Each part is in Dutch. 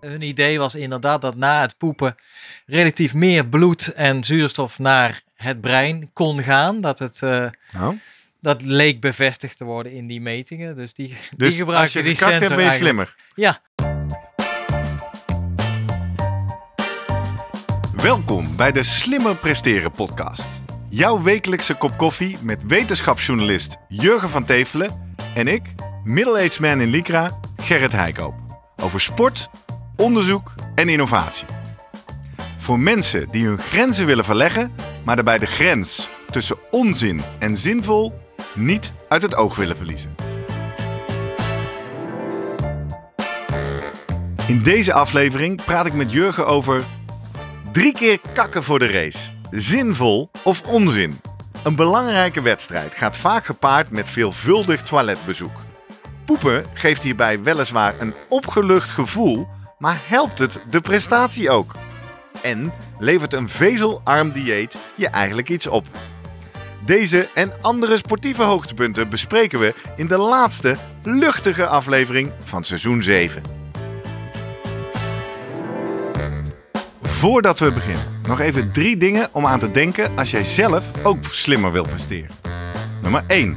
hun idee was inderdaad dat na het poepen relatief meer bloed en zuurstof naar het brein kon gaan. Dat het. Eh, oh. Dat leek bevestigd te worden in die metingen. Dus die, dus die gebruiken als je die sensor hebt, ben je slimmer. Ja. Welkom bij de Slimmer Presteren podcast. Jouw wekelijkse kop koffie met wetenschapsjournalist Jurgen van Tevelen en ik, middle-aged man in Lycra, Gerrit Heikoop. Over sport, onderzoek en innovatie. Voor mensen die hun grenzen willen verleggen, maar daarbij de grens tussen onzin en zinvol niet uit het oog willen verliezen. In deze aflevering praat ik met Jurgen over drie keer kakken voor de race. Zinvol of onzin? Een belangrijke wedstrijd gaat vaak gepaard met veelvuldig toiletbezoek. Poepen geeft hierbij weliswaar een opgelucht gevoel, maar helpt het de prestatie ook? En levert een vezelarm dieet je eigenlijk iets op? Deze en andere sportieve hoogtepunten bespreken we in de laatste luchtige aflevering van seizoen 7. Voordat we beginnen, nog even drie dingen om aan te denken als jij zelf ook slimmer wil presteren. Nummer 1.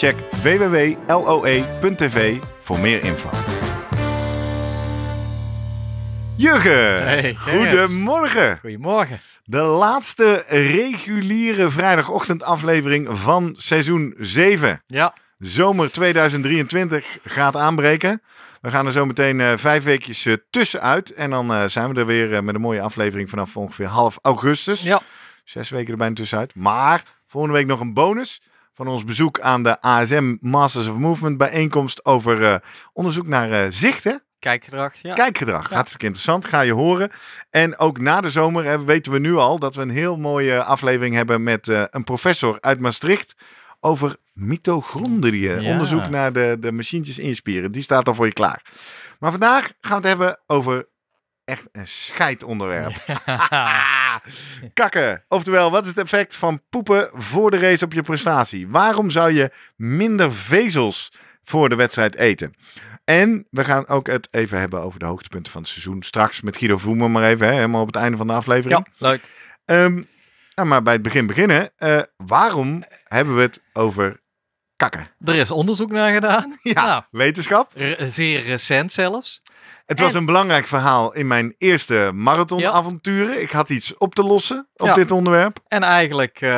Check www.loe.tv voor meer info. Jurgen, hey, goedemorgen. Goedemorgen. De laatste reguliere aflevering van seizoen 7. Ja. Zomer 2023 gaat aanbreken. We gaan er zo meteen eh, vijf weekjes eh, tussenuit. En dan eh, zijn we er weer met een mooie aflevering vanaf ongeveer half augustus. Ja. Zes weken er bijna tussenuit. Maar volgende week nog een bonus van ons bezoek aan de ASM Masters of Movement bijeenkomst over eh, onderzoek naar eh, zichten. Kijkgedrag, ja. Kijkgedrag, ja. hartstikke interessant, ga je horen. En ook na de zomer hè, weten we nu al dat we een heel mooie aflevering hebben met eh, een professor uit Maastricht over mitochondriën. Onderzoek naar de, de machientjes in spieren, die staat al voor je klaar. Maar vandaag gaan we het hebben over echt een scheidonderwerp. Ja. Kakken. Oftewel, wat is het effect van poepen voor de race op je prestatie? Waarom zou je minder vezels voor de wedstrijd eten? En we gaan ook het even hebben over de hoogtepunten van het seizoen. Straks met Guido Voemer maar even, hè, helemaal op het einde van de aflevering. Ja, leuk. Um, nou, maar bij het begin beginnen. Eh, waarom hebben we het over kakken? Er is onderzoek naar gedaan. Ja, nou, wetenschap. Zeer recent zelfs. Het was een belangrijk verhaal in mijn eerste marathonavonturen. Ik had iets op te lossen op dit onderwerp. En eigenlijk, uh,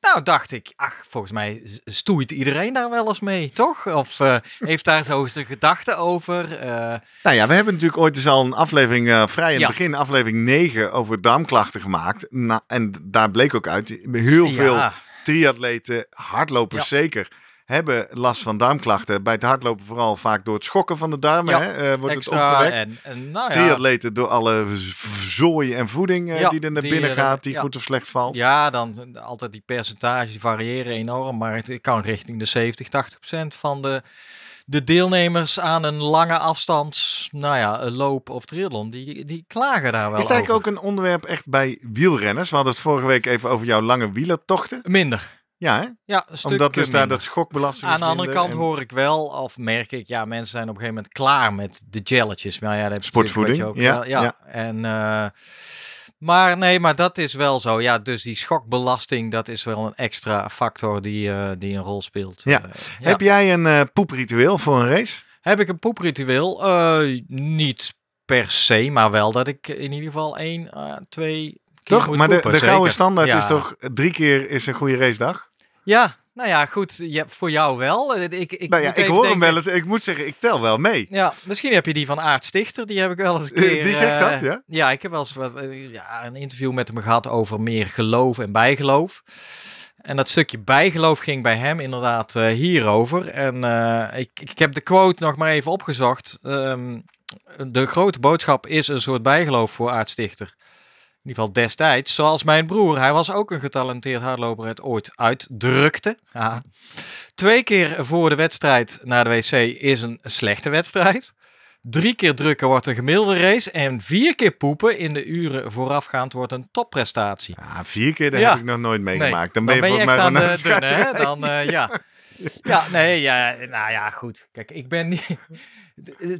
nou dacht ik, ach, volgens mij stoeit iedereen daar wel eens mee, toch? Of eh, heeft daar zo eens een gedachte over? Uh... Nou ja, we hebben natuurlijk ooit eens dus al een aflevering, vrij in het begin, aflevering 9, over darmklachten gemaakt. Na, en daar bleek ook uit, heel veel triatleten, hardlopers zeker hebben last van darmklachten. Bij het hardlopen vooral vaak door het schokken van de darmen ja, eh, wordt het opgewekt. En, en nou ja. door alle zooi en voeding eh, die er naar binnen eh, gaat, die goed of slecht valt. Ja, dan altijd die percentages variëren enorm, maar het kan richting de 70, 80 procent van de de deelnemers aan een lange afstand, nou ja, loop of triathlon, die, die klagen daar wel Is het eigenlijk ook een onderwerp echt bij wielrenners? We hadden het vorige week even over jouw lange wielertochten. Minder. Ja, ja omdat dus daar dat schokbelasting. Aan de andere kant hoor ik wel, of merk ik, ja, mensen zijn op een gegeven moment klaar met de jelletjes. Maar ja, dat sportvoeding. ook ja, wel, ja. En, eh, maar nee, maar dat is wel zo. Ja, dus die schokbelasting, dat is wel een extra factor die, eh, die een rol speelt. Ja. Eh, heb jij een poepritueel voor een race? Heb ik een poepritueel? niet per se, maar wel dat ik in ieder geval één, twee toch? Maar de, de gouden standaard is toch drie keer is een goede dag? Ja, nou ja, goed, voor jou wel. Eh, ik, ik, nou ja, ik hoor hem wel eens. Ik moet zeggen, ik tel wel mee. Ja, misschien heb je die van Aart Stichter. Die heb ik wel eens een eh, keer... Die zegt dat, eh, ja? Ja, ik heb wel eens ja, een interview met hem gehad over meer geloof en bijgeloof. En dat stukje bijgeloof ging bij hem inderdaad hierover. En ik, ik heb de quote nog maar even opgezocht. Ehm, de grote boodschap is een soort bijgeloof voor Aart Stichter in ieder geval destijds, zoals mijn broer. Hij was ook een getalenteerd hardloper, het ooit uitdrukte. Twee keer voor de wedstrijd naar de wc is een slechte wedstrijd. Drie keer drukken wordt een gemiddelde race. En vier keer poepen in de uren voorafgaand wordt een topprestatie. Ja, vier keer, heb ik nog nooit meegemaakt. dan, ben je, dan aan de dunne, hè? Dan, eh, ja. Ja, nee, ja, nou ja, goed. Kijk, ik ben niet...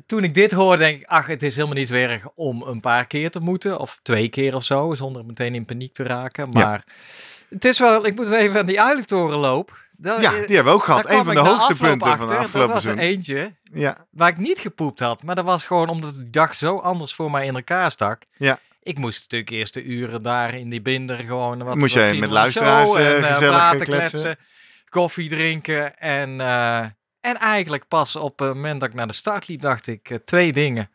Toen ik dit hoorde, denk ik, ach, het is helemaal niet zo erg om een paar keer te moeten. Of twee keer of zo, zonder meteen in paniek te raken. Maar het is wel, ik moet even aan die Eilingtoren lopen. Dat, ja, die hebben we ook gehad. Een van de hoogtepunten achter, van de afgelopen was er eentje ja. waar ik niet gepoept had. Maar dat was gewoon omdat de dag zo anders voor mij in elkaar stak. Ja. Ik moest natuurlijk eerst de uren daar in die binder gewoon wat Moest jij met luisteraars eh, en, eh, gezellig kletsen koffie drinken. En, eh, en eigenlijk pas op het moment dat ik naar de start liep, dacht ik eh, twee dingen.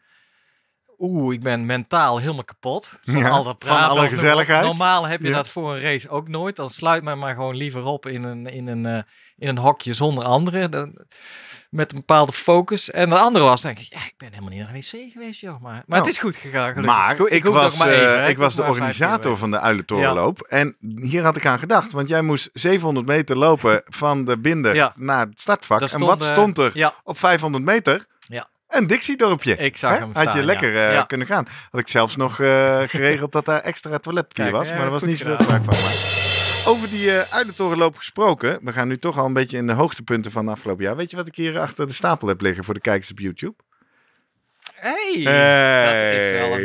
Oeh, ik ben mentaal helemaal kapot. Van ja, al dat praten. Van alle gezelligheid. Normaal heb je dat voor een race ook nooit. Dan sluit mij maar gewoon liever op in een, in een, eh, in een hokje zonder anderen. Dan, met een bepaalde focus. En de andere was, denk ik, ja, ik ben helemaal niet naar de wc geweest, joh. Maar, maar het nou, is goed gegaan, gelukkig. Maar eh, ik, was, ik, was de organisator van de Uilentorenloop. En hier had ik aan gedacht, want jij moest 700 meter lopen van de binder naar het startvak. en wat stond eh, er op 500 meter? Ja. Een Dixie-dorpje. Ik zag hem Had je lekker eh, kunnen gaan. Had ik zelfs nog geregeld dat daar extra toiletpapier was. maar dat was niet zo veel gebruik van. Maar over die uh, eh, uit gesproken. We gaan nu toch al een beetje in de hoogtepunten van afgelopen jaar. Weet je wat ik hier achter de stapel heb liggen voor de kijkers op YouTube? Hey, hey,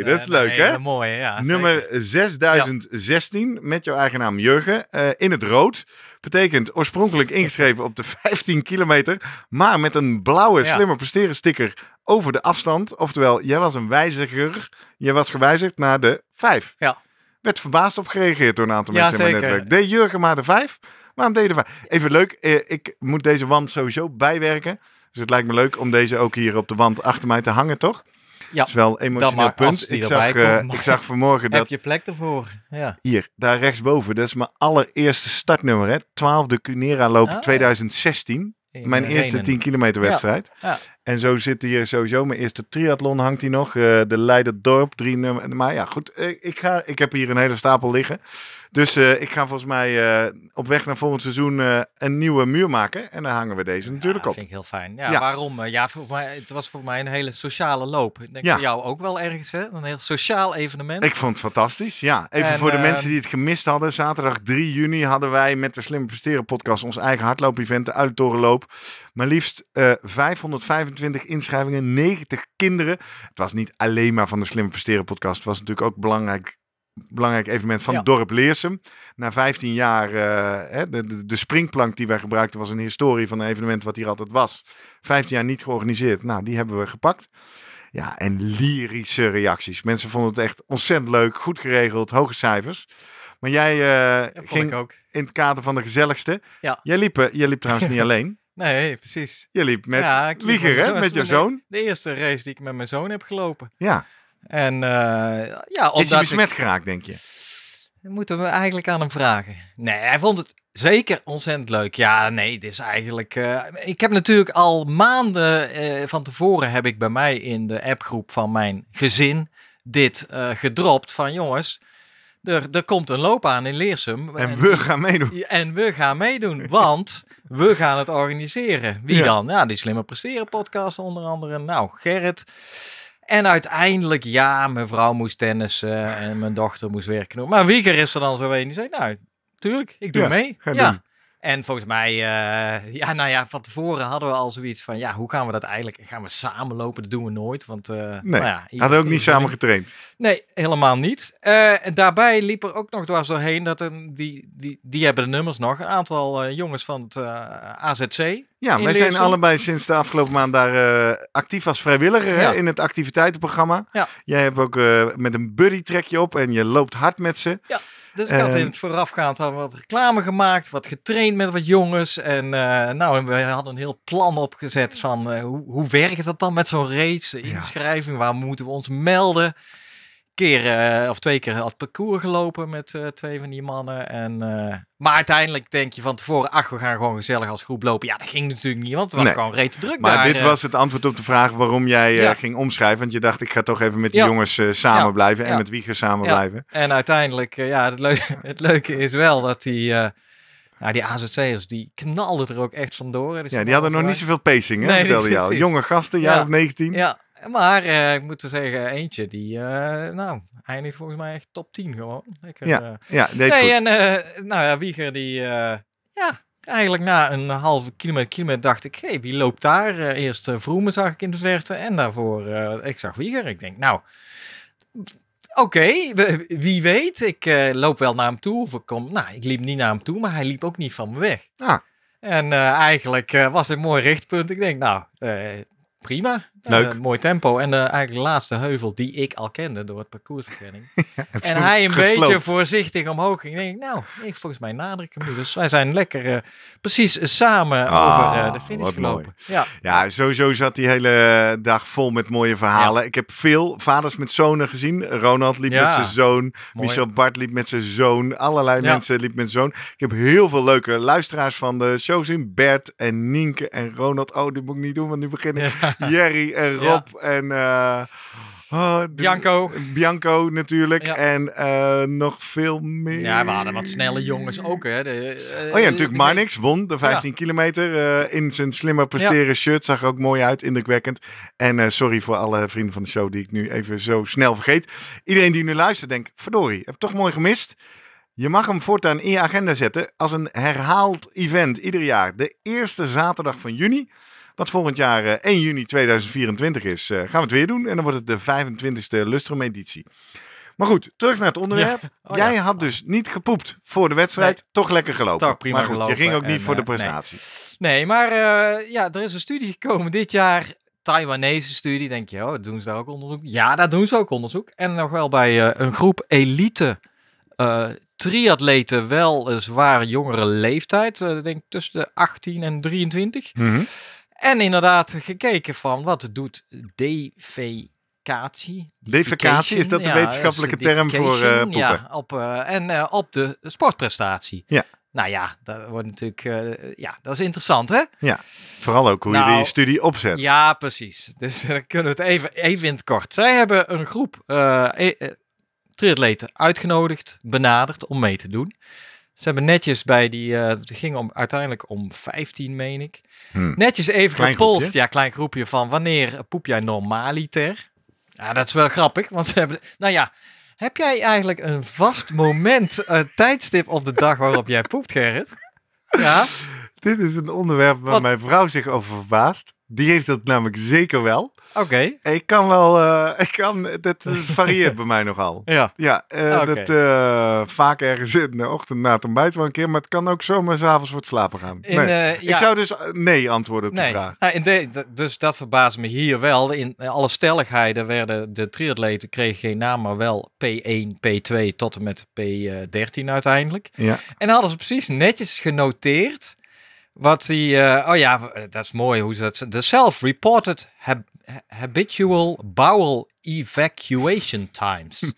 dat is, eh, leuk, hè? Mooi, ja, Nummer 6016 met jouw eigen naam Jurgen. Eh, in het rood. Betekent oorspronkelijk ingeschreven op de 15 kilometer. Maar met een blauwe slimmer presteren sticker over de afstand. Oftewel, jij was een wijziger. Jij was gewijzigd naar de 5. Ja werd verbaasd op gereageerd door een aantal mensen in mijn netwerk. Deed Jurgen maar de vijf? Waarom deed de vijf? Even leuk, eh, ik moet deze wand sowieso bijwerken. Dus het lijkt me leuk om deze ook hier op de wand achter mij te hangen, toch? Ja, dat is wel een emotioneel punt. Ik zag, eh, ik zag vanmorgen dat... Heb je plek ervoor? Ja. Hier, daar rechtsboven. Dat is mijn allereerste startnummer. Hè? 12 de Cunera loop 2016. Ah. Mijn eerste 10 kilometer wedstrijd. Ja. En zo zit hier eh, sowieso. Mijn eerste triathlon hangt hier nog. Uh, de Leiderdorp, drie nummer. Maar ja, goed. ik, ga, ik heb hier een hele stapel liggen. Dus eh, ik ga volgens mij op weg naar volgend seizoen een nieuwe muur maken. En dan hangen we deze natuurlijk op. Dat vind ik heel fijn. Ja, waarom? Ja, voor mij, het was voor mij een hele sociale loop. Ik denk ja. voor jou ook wel ergens, hè? Een heel sociaal evenement. Ik vond het fantastisch, ja. Even voor de mensen die het gemist hadden. Zaterdag 3 juni hadden wij met de Slimme Presteren podcast ons eigen hardloop-event, de uitdorenloop. Maar liefst uh, eh, 525 inschrijvingen, 90 kinderen. Het was niet alleen maar van de Slimme Presteren podcast. Het was natuurlijk ook belangrijk belangrijk evenement van het dorp Leersum. Na 15 jaar, eh, de, de, de, springplank die wij gebruikten was een historie van een evenement wat hier altijd was. 15 jaar niet georganiseerd. Nou, die hebben we gepakt. Ja, en lyrische reacties. Mensen vonden het echt ontzettend leuk, goed geregeld, hoge cijfers. Maar jij eh, ging ook. in het kader van de gezelligste. Jij, liep, jij liep trouwens niet alleen. Nee, precies. Je liep met ja, hè? Met, met je zoon? De eerste race die ik met mijn zoon heb gelopen. Ja. En, uh, ja Is hij besmet geraakt, denk je? Moeten we eigenlijk aan hem vragen? Nee, hij vond het zeker ontzettend leuk. Ja, nee, dit is eigenlijk. Eh, ik heb natuurlijk al maanden eh, van tevoren heb ik bij mij in de appgroep van mijn gezin dit gedropt van jongens er, er komt een loopbaan in Leersum. En, we gaan meedoen. En we gaan meedoen, want we gaan het organiseren. Wie dan? Ja, die Slimmer Presteren podcast onder andere. Nou, Gerrit. En uiteindelijk, ja, mijn vrouw moest tennissen en mijn dochter moest werken. Maar Wieger is er dan zo weinig die zei, nou, tuurlijk, ik doe mee. Ja. En volgens mij, eh, ja, nou ja, van tevoren hadden we al zoiets van, ja, hoe gaan we dat eigenlijk? Gaan we samen lopen? Dat doen we nooit, want... Uh, nee, nou ja, hadden ook niet samen getraind. Nee, helemaal niet. Eh, en daarbij liep er ook nog zo heen dat er, die, die, die hebben de nummers nog, een aantal jongens van het AZC. Ja, wij zijn allebei sinds de afgelopen maand daar actief als vrijwilliger in het activiteitenprogramma. Ja. Jij hebt ook met een buddy trekje op en je loopt hard met ze. Ja. Dus ik had in ehm, het voorafgaand wat reclame gemaakt, wat getraind met wat jongens. En eh, nou, we hadden een heel plan opgezet van eh, hoe, hoe werkt dat dan met zo'n race, de inschrijving, waar moeten we ons melden? keer eh, of twee keer had parcours gelopen met eh, twee van die mannen. En, eh, maar uiteindelijk denk je van tevoren, ach, we gaan gewoon gezellig als groep lopen. Ja, dat ging natuurlijk niet, want we was gewoon reet druk Maar dit was het antwoord op de vraag waarom jij ging omschrijven. Want je dacht, ik ga toch even met die jongens samen blijven en met Wieger samen blijven. En uiteindelijk, ja, het leuke, het, leuke is wel dat die... nou die AZC'ers, die knalden er ook echt vandoor. Dus ja, die hadden nog niet zoveel pacing, hè? vertelde jou. Jonge gasten, jaar 19. Ja, maar eh, ik moet er zeggen, eentje die, uh, nou, eindigt volgens mij echt top 10 gewoon. ja, eh. ja nee, En nou ja, Wieger die, ja, eigenlijk na een halve kilometer, kilometer dacht ik, hé, hey, wie loopt daar? eerst Vroemen zag ik in de verte en daarvoor, ik zag Wieger. Ik denk, nou, oké, wie weet, ik loop wel naar hem toe of ik kom, nou, ik liep niet naar hem toe, maar hij liep ook niet van me weg. Ah. En eigenlijk was het een mooi richtpunt. Ik denk, nou, prima. Eh, Leuk. mooi tempo. En de, eigenlijk de laatste heuvel die ik al kende door het parcoursverkenning. en hij een beetje voorzichtig omhoog ging. Denk nou, ik, volgens mij nadruk hem nu. Dus wij zijn lekker eh, precies samen ah, over eh, de finish gelopen. Ja. ja, sowieso zat die hele dag vol met mooie verhalen. Ik heb veel vaders met zonen gezien. Ronald liep met zijn zoon. Michel Bart liep met zijn zoon. Allerlei mensen liep met zoon. Ik heb heel veel leuke luisteraars van de show zien. Bert en Nienke en Ronald. Oh, dit moet ik niet doen, want nu beginnen. Jerry en Rob en... Eh, oh, Bianco. Bianco natuurlijk. En eh, nog veel meer. Ja, we hadden wat snelle jongens ook. Hè. De, eh, oh ja, natuurlijk Marnix won de 15 kilometer. in zijn slimmer presteren shirt. Zag er ook mooi uit, indrukwekkend. En sorry voor alle vrienden van de show die ik nu even zo snel vergeet. Iedereen die nu luistert denkt, verdorie, heb ik toch mooi gemist. Je mag hem voortaan in je agenda zetten als een herhaald event ieder jaar. De eerste zaterdag van juni wat volgend jaar 1 eh, juni 2024 is, eh, gaan we het weer doen. En dan wordt het de 25e Lustrum-editie. Maar goed, terug naar het onderwerp. Oh, Jij had dus niet gepoept voor de wedstrijd. Toch lekker gelopen. prima maar goed, gelopen. je ging ook niet voor de eh, prestaties. Nee, maar ja, er is een studie gekomen dit jaar. Taiwanese studie. Denk je, oh, doen ze daar ook onderzoek? Ja, daar doen ze ook onderzoek. En nog wel bij een groep elite triatleten. Wel zwaar jongere leeftijd. denk tussen de 18 en 23. Mm en inderdaad gekeken van wat doet defecatie. Defecatie, is dat de wetenschappelijke term voor poepen? Eh, ja, op, eh, en eh, op de sportprestatie. Ja. Nou ja, dat wordt natuurlijk, ja, dat is interessant, hè? Ja, vooral ook hoe je nou, die studie opzet. Ja, precies. Dus dan kunnen we het even, even in het kort. Zij hebben een groep uh, triatleten uitgenodigd, benaderd om mee te doen. Ze hebben netjes bij die, eh, het ging om, uiteindelijk om 15, meen ik. Hmm. Netjes even klein gepolst, ja, klein groepje van wanneer poep jij normaliter? Ja, dat is wel grappig, want ze hebben, nou ja, heb jij eigenlijk een vast moment, een eh, tijdstip op de dag waarop jij poept, Gerrit? Ja. Dit is een onderwerp waar mijn vrouw zich over verbaast. Die heeft dat namelijk zeker wel. Oké. Ik kan wel, eh, ik kan, dat varieert bij mij nogal. Ja. Ja, uh, dat, eh, vaak ergens in de ochtend na het ontbijt wel een keer, maar het kan ook zomaar s'avonds voor het slapen gaan. nee. Ik zou dus nee antwoorden op de vraag. Nou, dus dat verbaast me hier wel. In alle stelligheden werden de triatleten kregen geen naam, maar wel P1, P2 tot en met P13 uiteindelijk. Ja. En hadden ze precies netjes genoteerd wat die, uh, oh ja, dat is mooi hoe ze dat. De self-reported habitual bowel evacuation times.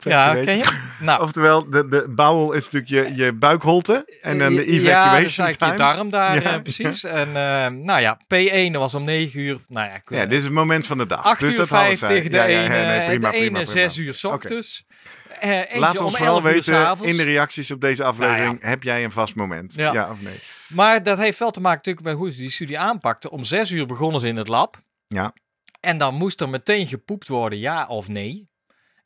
Ja, ken je? Nou. Oftewel, de, de bowel is natuurlijk je, buikholte en dan de evacuation ja, dus eigenlijk time. je darm daar, eh, precies. En uh, nou ja, P1 was om 9 uur. Nou ja, ja dit is het moment van de dag. 8 dus uur 50, de ja, ene, ja, 6 uur s ochtends. Eh, Laat ons vooral weten in de reacties op deze nou aflevering. Heb jij een vast moment? Ja. of nee? Maar dat heeft wel te maken natuurlijk met hoe ze die studie aanpakten. Om zes uur begonnen ze in het lab. Ja. En dan moest er meteen gepoept worden, ja of nee.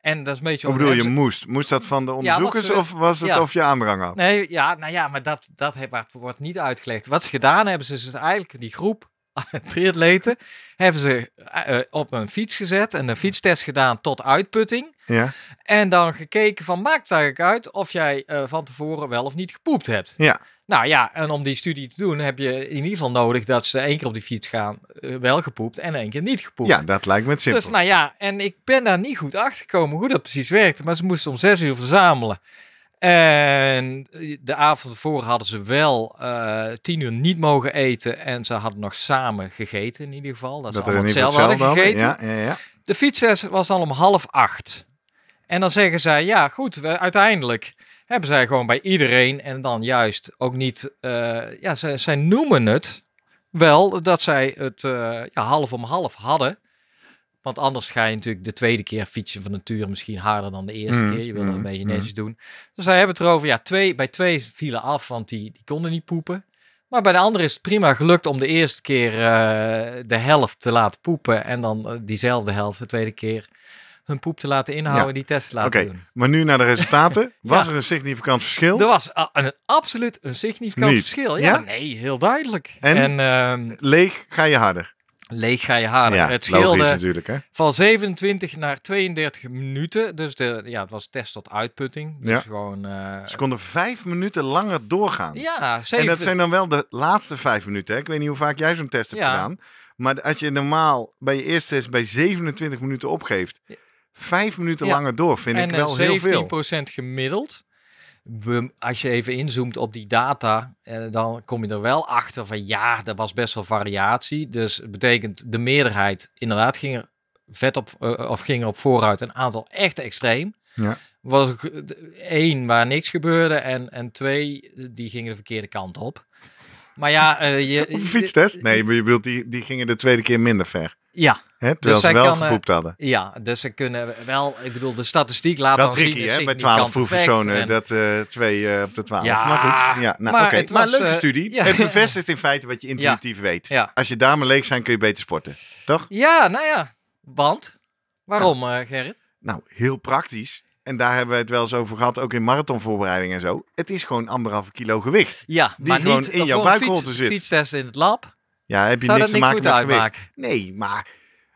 En dat is een beetje. Ik bedoel, je moest. Moest dat van de onderzoekers of was het of je aandrang had? Nee, ja, nou ja, maar dat, dat wordt niet uitgelegd. Wat ze gedaan hebben, ze is dus eigenlijk die groep triatleten, hebben ze eh, eh, op een fiets gezet en een fietstest gedaan tot uitputting. Ja. En dan gekeken van, maakt eigenlijk uit of jij eh, van tevoren wel of niet gepoept hebt? Ja. Nou ja, en om die studie te doen heb je in ieder geval nodig dat ze één keer op die fiets gaan, wel gepoept en één keer niet gepoept. Ja, dat lijkt me het dus simpel. Dus nou ja, en ik ben daar niet goed achter gekomen hoe dat precies werkte, maar ze moesten om zes uur verzamelen. En eh, de avond ervoor hadden ze wel eh, tien uur niet mogen eten. En ze hadden nog samen gegeten in ieder geval. Dat, ze allemaal hetzelfde hadden gegeten. Ja, ja, ja. De fietsers was al om half acht. En dan zeggen zij, ja goed, we, uiteindelijk hebben zij gewoon bij iedereen. En dan juist ook niet, eh, ja, zij, noemen het wel dat zij het half om half hadden. Want anders ga je natuurlijk de tweede keer fietsen van natuur, misschien harder dan de eerste mm, keer. Je wil dat een mm, beetje mm. netjes doen. Dus zij hebben het erover. Ja, twee, bij twee vielen af, want die, die konden niet poepen. Maar bij de andere is het prima gelukt om de eerste keer eh, de helft te laten poepen. En dan eh, diezelfde helft de tweede keer hun poep te laten inhouden. Ja. Die test te laten doen. doen. Maar nu naar de resultaten. Was er een significant verschil? Er was eh, een, absoluut een significant verschil. Ja, nee, heel duidelijk. En, ehm, leeg ga je harder leeg ga je halen. Ja, het scheelde van 27 naar 32 minuten. Dus de, ja, het was test tot uitputting. Dus gewoon, eh, Ze konden vijf minuten langer doorgaan. Ja, zeven... En dat zijn dan wel de laatste vijf minuten. Hè? Ik weet niet hoe vaak jij zo'n test hebt gedaan. Maar als je normaal bij je eerste test bij 27 minuten opgeeft... Vijf minuten langer door vind ik wel eh, heel veel. En 17% gemiddeld als je even inzoomt op die data, eh, dan kom je er wel achter van ja, er was best wel variatie. Dus het betekent de meerderheid inderdaad ging er vet op, eh, of ging er op vooruit een aantal echt extreem. Ja. Was één waar niks gebeurde en, en twee die gingen de verkeerde kant op. Maar ja, eh, je... Fietstest? Nee, je die, die gingen de tweede keer minder ver. Ja. terwijl dus ze wel eh, gepoept hadden. Ja, dus ze kunnen wel, ik bedoel, de statistiek laat wel dan tricky, zien. Hè, bij dus twaalf proefpersonen, dat eh, twee eh, op de twaalf. Ja, maar goed. Ja, nou, was, leuke studie. Het bevestigt in feite wat je intuïtief weet. Ja. Als je dames leeg zijn, kun je beter sporten. Toch? Ja, nou ja. Want? Waarom, nou. Gerrit? Nou, heel praktisch. En daar hebben we het wel eens over gehad, ook in marathonvoorbereiding en zo. Het is gewoon anderhalve kilo gewicht. Ja, die maar niet in jouw buikholte zit. Fietstest in het lab. Ja, heb je niks te maken met uitmaken? gewicht. Nee, maar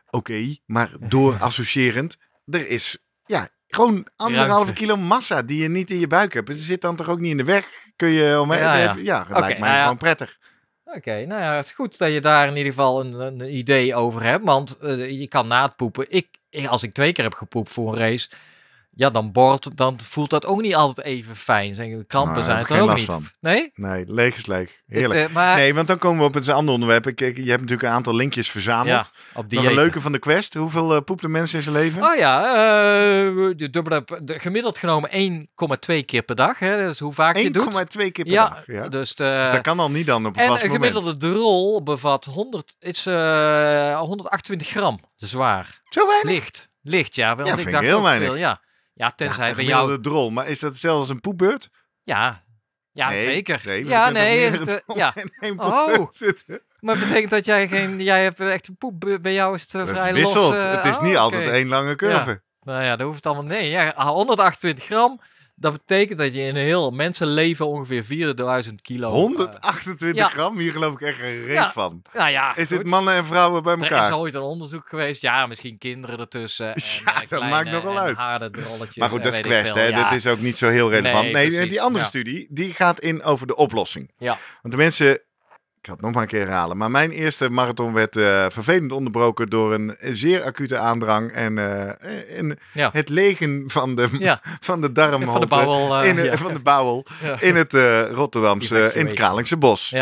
oké, maar door associërend, er is ja, gewoon anderhalve kilo massa die je niet in je buik hebt. Ze zit dan toch ook niet in de weg? Kun je om Ja, eh, ja. lijkt mij nou gewoon prettig. Oké, nou ja, het is goed dat je daar in ieder geval een, een idee over hebt. Want eh, je kan na het poepen. Ik, als ik twee keer heb gepoept voor een race, ja, dan, dan voelt dat ook niet altijd even fijn. Zijn, kampen zijn het er ook niet. Nee? Nee, leeg is leeg. Heerlijk. Eh, nee, want dan komen we op een ander onderwerp. Ik, je hebt natuurlijk een aantal linkjes verzameld. Ja, op die leuke van de quest. Hoeveel uh, poept mensen in zijn leven? Oh ja, eh, de dubbele, gemiddeld genomen 1,2 keer per dag. Hè, dus hoe vaak je doet. 1,2 keer per dag. Ja. Dus, dus dat kan al niet dan op een En een gemiddelde drol bevat 100, is, 128 gram. Zwaar. Zo weinig? Licht. Licht, ja. ja, vind dacht heel weinig. Veel, ja. Ja, tenzij ja, bij jou... drol. Maar is dat zelfs als een poepbeurt? Ja, ja zeker. ja, nee. Is het, eh, ja. oh. Zitten. Maar betekent dat jij geen... Jij hebt echt een poep... Bij jou is het eh, vrij los. Eh, het is niet oh, altijd één lange curve. Nou ja, dat hoeft allemaal... Nee, ja, 128 ah, gram... Dat betekent dat je in heel mensen leven ongeveer 4000 kilo... 128 eh, gram? Hier geloof ik echt een reet van. Nou ja, is dit mannen en vrouwen bij elkaar? Er is ooit een onderzoek geweest. Ja, misschien kinderen ertussen. ja, eh, dat maakt nogal uit. Maar goed, dat is quest. Hè? Dat is ook niet zo heel relevant. Nee, nee die andere studie die gaat in over de oplossing. Ja. Want de mensen ik ga het nog maar een keer herhalen. Maar mijn eerste marathon werd eh, vervelend onderbroken door een zeer acute aandrang. En, eh, het legen van de, ja. van de darmholte. Van de bouwel. Eh, in, het Rotterdamse, in het Kralingse Bos.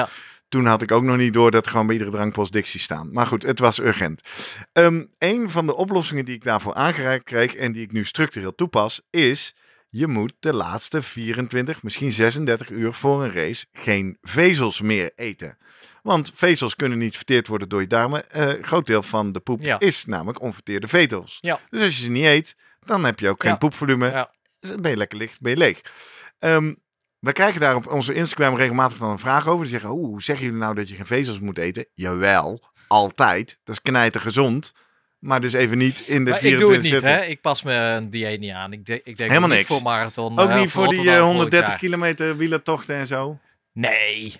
Toen had ik ook nog niet door dat gewoon bij iedere drankpost dictie staan. Maar goed, het was urgent. Um, een van de oplossingen die ik daarvoor aangereikt kreeg en die ik nu structureel toepas, is je moet de laatste 24, misschien 36 uur voor een race geen vezels meer eten. Want vezels kunnen niet verteerd worden door je darmen. Eh, een groot deel van de poep is namelijk onverteerde vezels. Ja. Dus als je ze niet eet, dan heb je ook geen poepvolume. Dus ben je lekker licht, ben je leeg. Um, we krijgen daar op onze Instagram regelmatig dan een vraag over. Die zeggen, oh, hoe zeggen jullie nou dat je geen vezels moet eten? Jawel, altijd. Dat is knijter gezond. Maar dus even niet in de maar Ik doe het niet, hè? Ik pas mijn dieet niet aan. Ik, ik denk Helemaal niet niks. voor marathon. Ook eh, niet voor, die eh, 130 kilometer wielertochten en zo? Nee.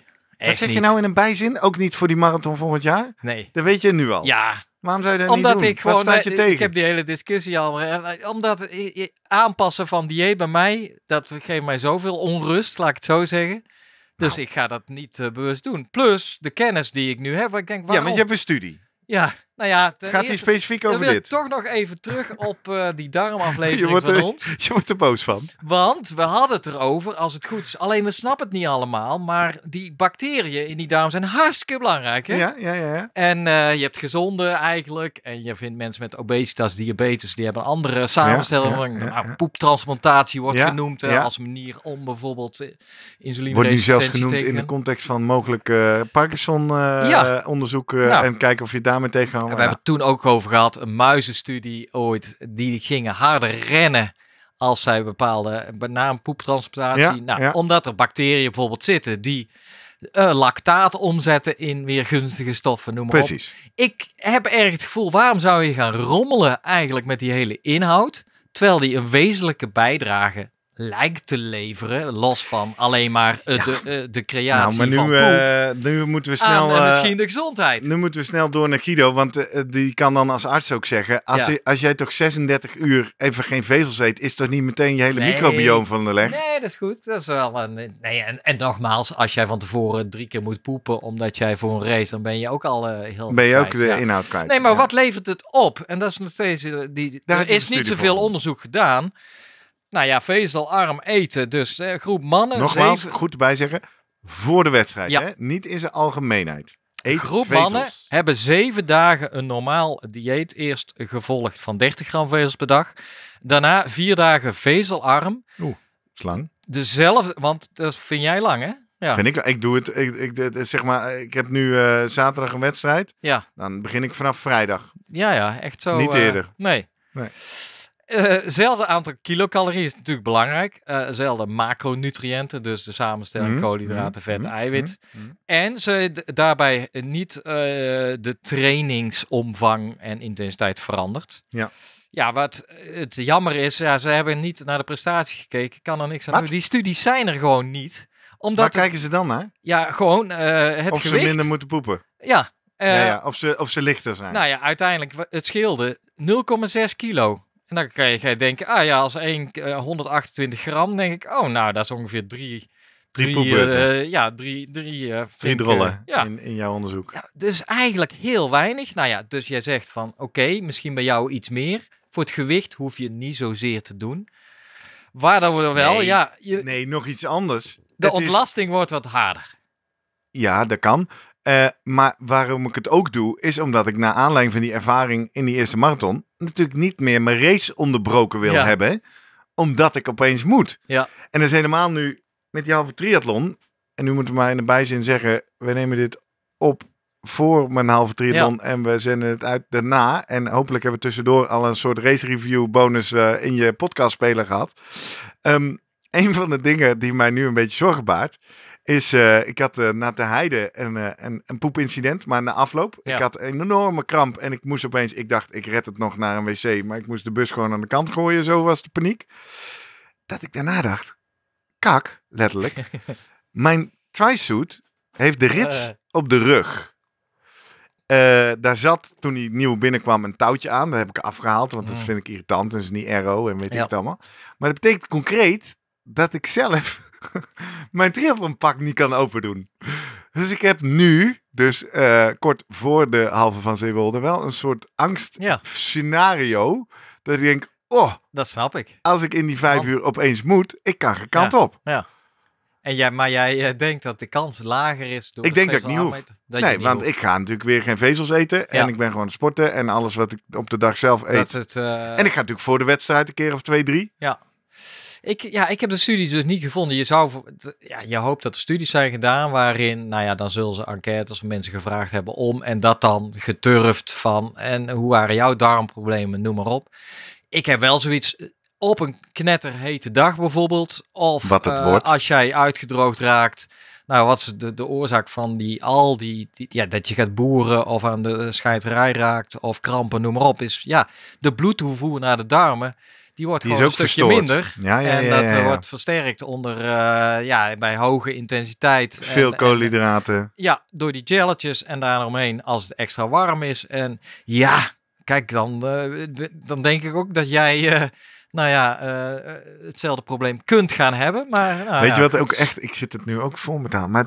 Dat zeg je nou in een bijzin? Ook niet voor die marathon volgend jaar? Nee. Dat weet je nu al. Ja. Waarom zou je dat omdat niet doen? Ik gewoon, je eh, tegen? Ik heb die hele discussie al. Eh, omdat eh, aanpassen van dieet bij mij, dat geeft mij zoveel onrust, laat ik het zo zeggen. Dus nou. ik ga dat niet bewust doen. Plus de kennis die ik nu heb. Ik denk, waarom? Ja, want je hebt een studie. Ja. Nou ja, Gaat hij specifiek over We dit? toch nog even terug op eh, die darmaflevering van ons. Je wordt er boos van. Want we hadden het erover, als het goed is. Alleen we snappen het niet allemaal, maar die bacteriën in die darm zijn hartstikke belangrijk. Hè? Ja, ja, ja. En eh, je hebt gezonde eigenlijk. En je vindt mensen met obesitas, diabetes, die hebben een andere samenstelling. nou, poeptransplantatie wordt genoemd als manier om bijvoorbeeld eh, insuline Wordt nu zelfs genoemd in de context van mogelijk Parkinson-onderzoek. Nou. en kijken of je daarmee tegen nou, we hebben het toen ook over gehad, een muizenstudie ooit, die gingen harder rennen als zij bepaalde, na een poeptransplantatie, nou, omdat er bacteriën bijvoorbeeld zitten die eh, lactaat omzetten in weer gunstige stoffen, noem maar Precies. Ik heb erg het gevoel, waarom zou je gaan rommelen eigenlijk met die hele inhoud, terwijl die een wezenlijke bijdrage lijkt te leveren, los van alleen maar eh, de, eh, nou, creatie nou, maar nu, van poep, eh, nu moeten we snel misschien de gezondheid. Nu moeten we snel door naar Guido, want die kan dan als arts ook zeggen: als, je, als jij toch 36 uur even geen vezels eet, is toch niet meteen je hele nee. microbioom van de leg? Nee, dat is goed. Dat is wel een, nee, en, en nogmaals, als jij van tevoren drie keer moet poepen omdat jij voor een race, dan ben je ook al heel. Ben je ook de inhoud kwijt? Nee, maar wat levert het op? En dat is nog steeds die. Daar er is niet zoveel onderzoek gedaan. Nou ja, vezelarm eten. Dus eh, groep mannen. Nogmaals, zeven... goed bijzeggen zeggen. Voor de wedstrijd, hè? niet in zijn algemeenheid. Eet groep mannen hebben zeven dagen een normaal dieet. Eerst gevolgd van 30 gram vezels per dag. Daarna vier dagen vezelarm. Oeh, slang. Dezelfde, want dat vind jij lang, hè? Ja. Vind ik, ik doe het, ik, ik, zeg maar, ik heb nu eh, zaterdag een wedstrijd. Ja. Dan begin ik vanaf vrijdag. Ja, ja, echt zo. Niet eh, eerder. nee. nee. Eh, hetzelfde aantal kilocalorieën is natuurlijk belangrijk. Eh, zelfde macronutriënten, dus de samenstelling mhm, koolhydraten, mhm, vet, mhm, eiwit. En ze daarbij niet eh, de trainingsomvang en intensiteit verandert. Ja. Ja, wat het jammer is, ja, ze hebben niet naar de prestatie gekeken. Kan er niks aan doen. Die studies zijn er gewoon niet. Omdat Waar kijken ze dan naar? Ja, gewoon het of gewicht. Of ze minder moeten poepen. Ja. ja, ja. Of, ze, of ze lichter zijn. Nou ja, uiteindelijk, het scheelde 0,6 kilo. En dan kan je denken, ah ja, als één uh, eh, 128 gram, denk ik, oh nou, dat is ongeveer drie... Drie, drie eh, ja, drie, drie, eh, drie in, in jouw onderzoek. Ja, dus eigenlijk heel weinig. Nou ja, dus jij zegt van, oké, misschien bij jou iets meer. Voor het gewicht hoef je niet zozeer te doen. Waar dan wel, nee, ja... Je, nee, nog iets anders. De ontlasting wordt wat harder. Ja, dat kan. maar waarom ik het ook doe, is omdat ik na aanleiding van die ervaring in die eerste marathon natuurlijk niet meer mijn race onderbroken wil hebben. Omdat ik opeens moet. Ja. En dat is helemaal nu met die halve triathlon. En nu moeten we maar in de bijzin zeggen, we nemen dit op voor mijn halve triathlon. En we zenden het uit daarna. En hopelijk hebben we tussendoor al een soort race review bonus eh, in je podcast spelen gehad. Ehm, een van de dingen die mij nu een beetje zorgen baart is, eh, ik had eh, na te heide een, eh, een, een, poepincident, maar na afloop. Ik had een enorme kramp en ik moest opeens, ik dacht, ik red het nog naar een wc. Maar ik moest de bus gewoon aan de kant gooien, zo was de paniek. Dat ik daarna dacht, kak, letterlijk. mijn trisuit heeft de rits op de rug. daar zat toen hij nieuw binnenkwam een touwtje aan. Dat heb ik afgehaald, want dat mm. vind ik irritant. En is niet aero en weet ik het allemaal. Maar dat betekent concreet dat ik zelf mijn triathlonpak niet kan opendoen. Dus ik heb nu, dus eh, kort voor de halve van Zeewolde, wel een soort angstscenario. Dat ik denk, oh. Dat snap ik. Als ik in die vijf uur opeens moet, ik kan geen kant op. Ja. En jij, maar jij eh, denkt dat de kans lager is door Ik denk dat ik niet hoef. nee, want ik ga natuurlijk weer geen vezels eten. En ik ben gewoon sporten en alles wat ik op de dag zelf eet. Dat het, eh, En ik ga natuurlijk voor de wedstrijd een keer of twee, drie. Ja. Ik, ja, ik heb de studie dus niet gevonden. Je, zou, ja, je hoopt dat er studies zijn gedaan waarin, nou ja, dan zullen ze enquêtes van mensen gevraagd hebben om en dat dan geturfd van en hoe waren jouw darmproblemen, noem maar op. Ik heb wel zoiets eh, op een knetterhete dag bijvoorbeeld, of wat het eh, wordt. als jij uitgedroogd raakt. Nou, wat is de, de oorzaak van die al die, ja, dat je gaat boeren of aan de scheiterij raakt of krampen, noem maar op, is ja, de bloedtoevoer naar de darmen die wordt die gewoon een stukje minder. en dat eh, wordt versterkt onder, eh, ja, bij hoge intensiteit. Veel koolhydraten. ja, door die gelletjes en daaromheen als het extra warm is. En ja, kijk, dan, eh, dan denk ik ook dat jij nou ja, hetzelfde probleem kunt gaan hebben. Maar, nou, weet je wat ook echt, ik zit het nu ook voor me aan, maar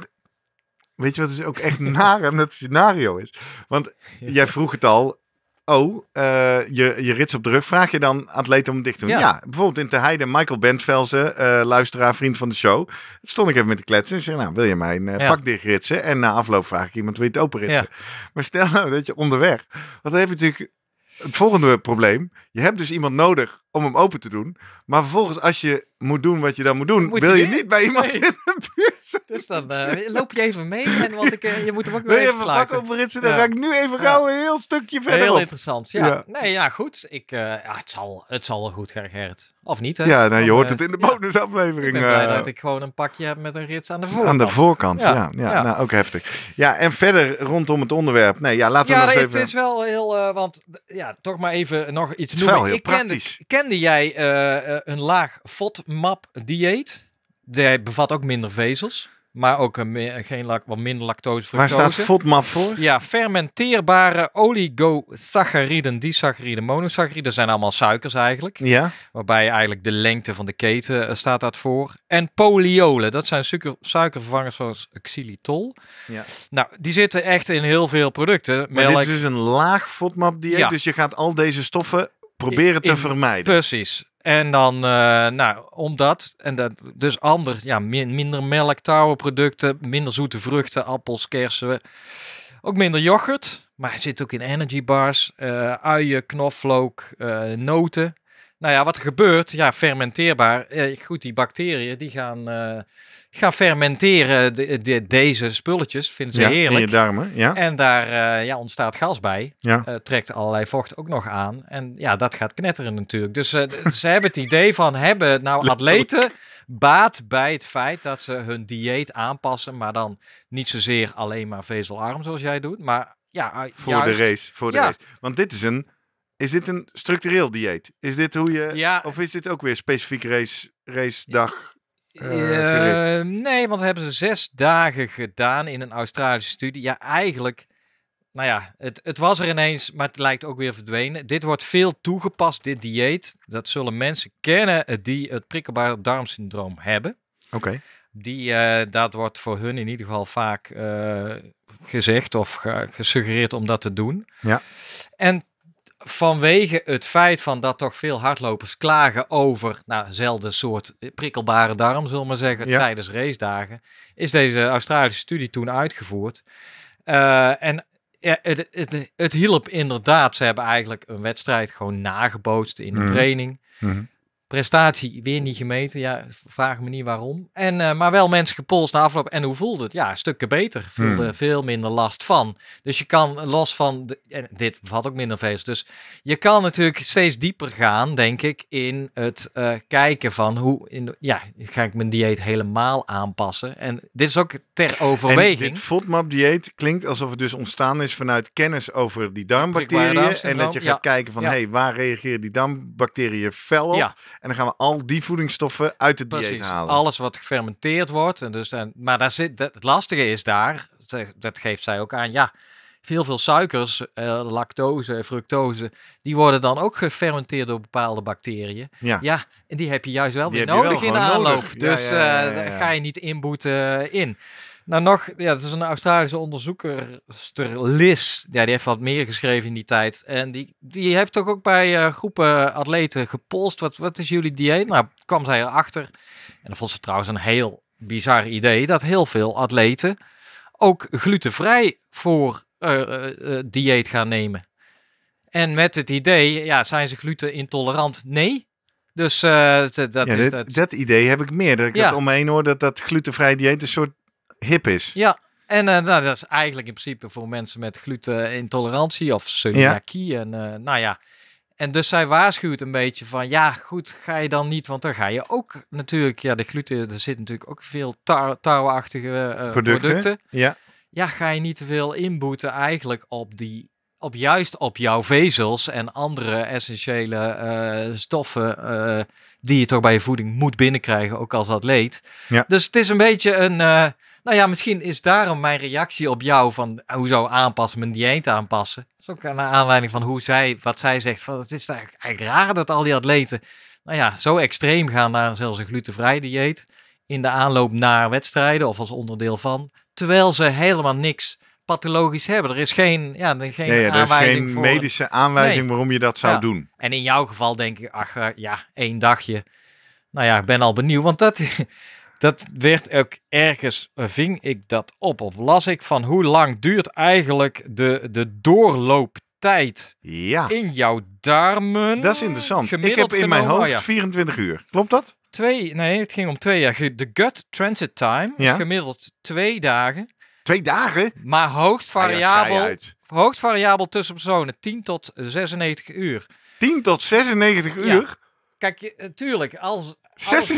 weet je wat is dus ook echt naar aan het scenario is? Want jij vroeg het al, oh, eh, je, je rits op de rug, vraag je dan atleten om het dicht te doen? Ja, bijvoorbeeld in Te Heide, Michael Bentvelsen, eh, luisteraar, vriend van de show. Stond ik even met de kletsen en zei, nou, wil je mijn eh, pak dicht ritsen? En na afloop vraag ik iemand, wil je het open ritsen? Maar stel nou dat je onderweg, want dan heb je natuurlijk het volgende probleem. Je hebt dus iemand nodig om hem open te doen. Maar vervolgens, als je moet doen wat je dan moet doen, wil je, niet bij iemand in de buurt Dus dan eh, loop je even mee, en, want ik, eh, je moet hem ook weer even Wil je Dan ga ik nu even gauw een heel stukje verder Heel interessant, ja. Nee, ja, goed. Ik, eh, ja, het, zal, het zal wel goed, Gerrit. Of niet, hè? Ja, nou, je hoort het in de bonusaflevering. Ik ben blij dat ik gewoon een pakje heb met een rits aan de voorkant. Aan de voorkant, ja. ja, Nou, ook heftig. Ja, en verder rondom het onderwerp. Nee, ja, laten we nog even... Ja, het is wel heel... want ja, toch maar even nog iets noemen. Wel heel ik praktisch. Ken, ken Kende jij eh, eh, een laag FODMAP dieet? Die bevat ook minder vezels. Maar ook eh, een, geen lak, wat minder lactose voor. Waar staat FODMAP voor? Ja, fermenteerbare oligosacchariden, disacchariden, monosacchariden. Dat zijn allemaal suikers eigenlijk. Ja. Waarbij eigenlijk de lengte van de keten staat dat voor. En polyolen, dat zijn suiker, suikervervangers zoals xylitol. Ja. Nou, die zitten echt in heel veel producten. Maar dit is dus een laag FODMAP dieet. Dus je gaat al deze stoffen proberen te vermijden. Precies. En dan, uh, nou, omdat, en dat, dus ander, ja, minder melk, producten, minder zoete vruchten, appels, kersen, ook minder yoghurt. Maar het zit ook in energy bars, eh, uien, knoflook, eh, noten. Nou ja, wat er gebeurt, ja, fermenteerbaar. Eh, goed, die bacteriën die gaan, eh, gaan fermenteren de, deze spulletjes, vinden ze heerlijk. in je darmen, ja. En daar eh, ja, ontstaat gas bij, ja. Eh, trekt allerlei vocht ook nog aan. En ja, dat gaat knetteren natuurlijk. Dus ze hebben het idee van, hebben nou atleten baat bij het feit dat ze hun dieet aanpassen, maar dan niet zozeer alleen maar vezelarm zoals jij doet, maar ja, ah, voor de race. Voor de race. Want dit is een is dit een structureel dieet? Is dit hoe je. Ja. Of is dit ook weer specifiek race, race dag? Eh, nee, want hebben ze zes dagen gedaan in een Australische studie. Ja, eigenlijk. Nou ja, het, het was er ineens, maar het lijkt ook weer verdwenen. Dit wordt veel toegepast, dit dieet. Dat zullen mensen kennen eh, die het prikkelbare darmsyndroom hebben. Oké. Die, eh, dat wordt voor hun in ieder geval vaak gezegd of gesuggereerd om dat te doen. Ja. En vanwege het feit van dat toch veel hardlopers klagen over nou, zelden soort prikkelbare darm, zullen we maar zeggen, tijdens racedagen, is deze Australische studie toen uitgevoerd. Eh, en het, het, het, hielp inderdaad. Ze hebben eigenlijk een wedstrijd gewoon nagebootst in de mhm. training. Mm prestatie weer niet gemeten. Ja, vraag me niet waarom. En, eh, maar wel mensen gepolst na afloop. En hoe voelde het? Ja, stukken beter. Voelde hmm. veel minder last van. Dus je kan los van... De, en dit bevat ook minder feest. Dus je kan natuurlijk steeds dieper gaan, denk ik, in het eh, kijken van hoe... In, ja, ga ik mijn dieet helemaal aanpassen? En dit is ook ter overweging. En dit FODMAP-dieet klinkt alsof het dus ontstaan is vanuit kennis over die darmbacteriën. En dat je gaat kijken van, hey, waar reageren die darmbacteriën fel op? Ja. En dan gaan we al die voedingsstoffen uit het dieet halen. Alles wat gefermenteerd wordt. En dus, maar daar zit, het lastige is daar, dat geeft zij ook aan, ja, veel, veel suikers, eh, lactose, fructose, die worden dan ook gefermenteerd door bepaalde bacteriën. Ja, ja en die heb je juist wel die weer nodig in de aanloop. Dus daar eh, ga je niet inboeten in. Nou, nog, ja, het is een Australische onderzoeker, Liz. Ja, die heeft wat meer geschreven in die tijd. En die, die heeft toch ook bij eh, groepen atleten gepolst. Wat, wat is jullie dieet? Nou, kwam zij erachter. En dat vond ze trouwens een heel bizar idee. Dat heel veel atleten ook glutenvrij voor eh, eh, dieet gaan nemen. En met het idee, ja, zijn ze glutenintolerant? Nee. Dus dat, is, dat, idee heb ik meer. Dat ik om me heen hoor dat dat glutenvrij dieet een soort hip is. Ja, en eh, nou, dat is eigenlijk in principe voor mensen met glutenintolerantie of celiakie. Ja. En eh, nou ja, en dus zij waarschuwt een beetje van, ja goed, ga je dan niet, want dan ga je ook natuurlijk, ja de gluten, er zit natuurlijk ook veel tarweachtige eh, producten. producten. Ja. ja, ga je niet te veel inboeten eigenlijk op die, op juist op jouw vezels en andere essentiële stoffen die je toch bij je voeding moet binnenkrijgen, ook als atleet. Ja. Dus het is een beetje een nou ja, misschien is daarom mijn reactie op jou van hoe zou aanpassen, mijn dieet aanpassen. Zo naar aanleiding van hoe zij, wat zij zegt, van het is eigenlijk, raar dat al die atleten, nou ja, zo extreem gaan naar zelfs een glutenvrij dieet in de aanloop naar wedstrijden of als onderdeel van, terwijl ze helemaal niks pathologisch hebben. Er is geen, ja, geen nee, er is geen medische aanwijzing waarom je dat zou doen. En in jouw geval denk ik, ach eh, ja, één dagje. Nou ja, ik ben al benieuwd, want dat, dat werd ook ergens, eh, ving ik dat op of las ik van hoe lang duurt eigenlijk de, de doorlooptijd ja. in jouw darmen? Dat is interessant. Ik heb in mijn hoofd 24 uur. Klopt dat? Twee, nee, het ging om twee jaar. De gut transit time is gemiddeld twee dagen. Twee dagen? Maar hoogst variabel, hoogst variabel tussen personen, 10 tot 96 uur. 10 tot 96 uur? Kijk, natuurlijk, eh, als, 96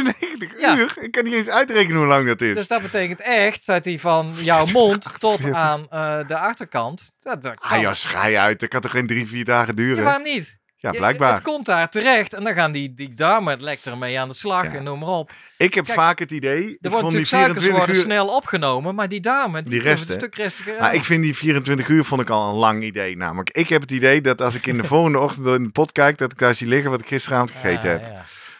uur? Ik kan niet eens uitrekenen hoe lang dat is. Dus dat betekent echt dat hij van jouw mond tot aan eh, de achterkant... Dat, dat ah ja, uit. Dat kan toch geen drie, vier dagen duren? Ja, waarom niet? Ja, blijkbaar. Je, het komt daar terecht en dan gaan die, die darmen het lekker mee aan de slag en noem maar op. Ik heb vaak het idee... Er worden natuurlijk uur... snel opgenomen, maar die darmen... Die, die resten. Een stuk restiger ik vind die 24 uur vond ik al een lang idee namelijk. Ik heb het idee dat als ik in de volgende ochtend in de pot kijk... dat ik daar zie liggen wat ik gisteravond gegeten heb.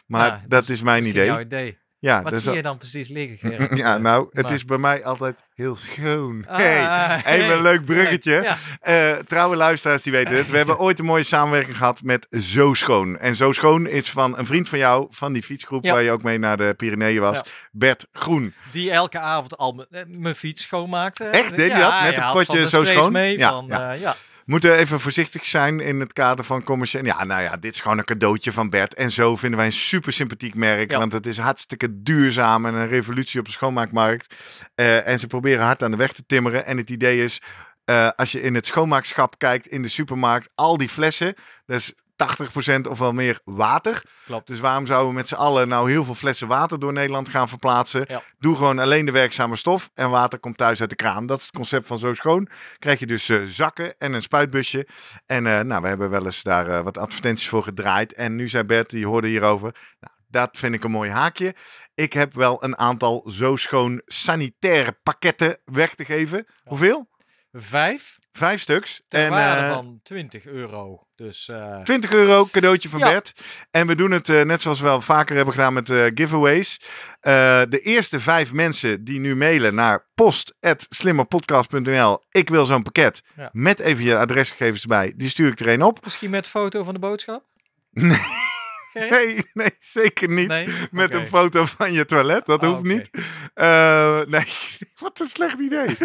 Maar dus dat, is mijn idee. Ja, Wat dus zie je dan precies liggen, Ja, nou, het is bij mij altijd heel schoon. Ah, hey, ah, ah, even een leuk bruggetje. Ja. Eh, trouwe luisteraars die weten het. We hebben ooit een mooie samenwerking gehad met Zo Schoon. En Zo Schoon is van een vriend van jou, van die fietsgroep waar je ook mee naar de Pyreneeën was, Bert Groen. Die elke avond al eh, mijn fiets schoonmaakte. Echt, deed je Met een potje Zo Schoon? Mee, van, ja. Eh, moeten even voorzichtig zijn in het kader van commerciële. Ja, nou ja, dit is gewoon een cadeautje van Bert. En zo vinden wij een super sympathiek merk. Want het is hartstikke duurzaam en een revolutie op de schoonmaakmarkt. Eh, en ze proberen hard aan de weg te timmeren. En het idee is, eh, als je in het schoonmaakschap kijkt in de supermarkt, al die flessen, dus 80% of wel meer water. Klopt. Dus waarom zouden we met z'n allen nou heel veel flessen water door Nederland gaan verplaatsen? Doe gewoon alleen de werkzame stof en water komt thuis uit de kraan. Dat is het concept van Zo Schoon. Krijg je dus eh, zakken en een spuitbusje. En eh, nou, we hebben wel eens daar eh, wat advertenties voor gedraaid. En nu zei Bert, die hoorde hierover. Nou, dat vind ik een mooi haakje. Ik heb wel een aantal Zo Schoon sanitaire pakketten weg te geven. Hoeveel? Vijf. Vijf stuks. Ter en, waarde eh, van 20 euro. Dus, 20 eh, euro, cadeautje van ja. Bert. En we doen het eh, net zoals we wel vaker hebben gedaan met giveaways. de eerste vijf mensen die nu mailen naar post.slimmerpodcast.nl. Ik wil zo'n pakket. Met even je adresgegevens bij. Die stuur ik er een op. Misschien met foto van de boodschap? Nee. nee, nee, zeker niet. Met een foto van je toilet, dat ah, hoeft niet. Eh, nee, wat een slecht idee.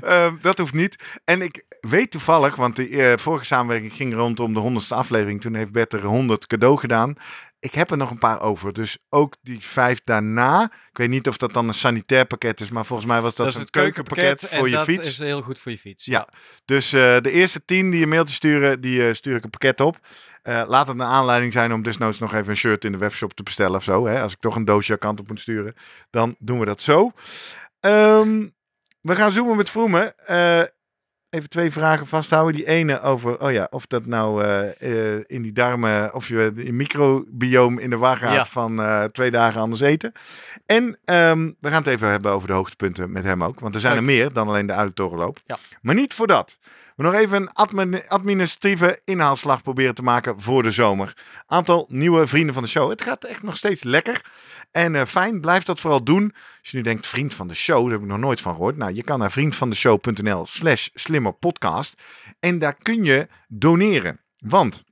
Ehm, dat hoeft niet. En ik weet toevallig, want de eh, vorige samenwerking ging rondom de honderdste aflevering. Toen heeft Bert er 100 cadeau gedaan. Ik heb er nog een paar over. Dus ook die vijf daarna. Ik weet niet of dat dan een sanitair pakket is. Maar volgens mij was dat, een keukenpakket, voor je fiets. Dat is heel goed voor je fiets. Ja. Dus eh, de eerste tien die je mailtje sturen, die stuur ik een pakket op. Eh, laat het een aanleiding zijn om desnoods nog even een shirt in de webshop te bestellen of zo. Hè? Als ik toch een doosje kant op moet sturen, dan doen we dat zo. Ehm, we gaan zoomen met Vroemen. Eh, even twee vragen vasthouden. Die ene over, oh ja, of dat nou eh, in die darmen, of je je microbioom in de war gaat van twee dagen anders eten. En ehm, we gaan het even hebben over de hoogtepunten met hem ook, want er zijn er meer dan alleen de Uilentorenloop. Maar niet voor dat. We nog even een administratieve inhaalslag proberen te maken voor de zomer. Aantal nieuwe vrienden van de show. Het gaat echt nog steeds lekker. En eh, fijn, blijf dat vooral doen. Als je nu denkt, vriend van de show, daar heb ik nog nooit van gehoord. Nou, je kan naar vriendvandeshow.nl slash slimmerpodcast. En daar kun je doneren. Want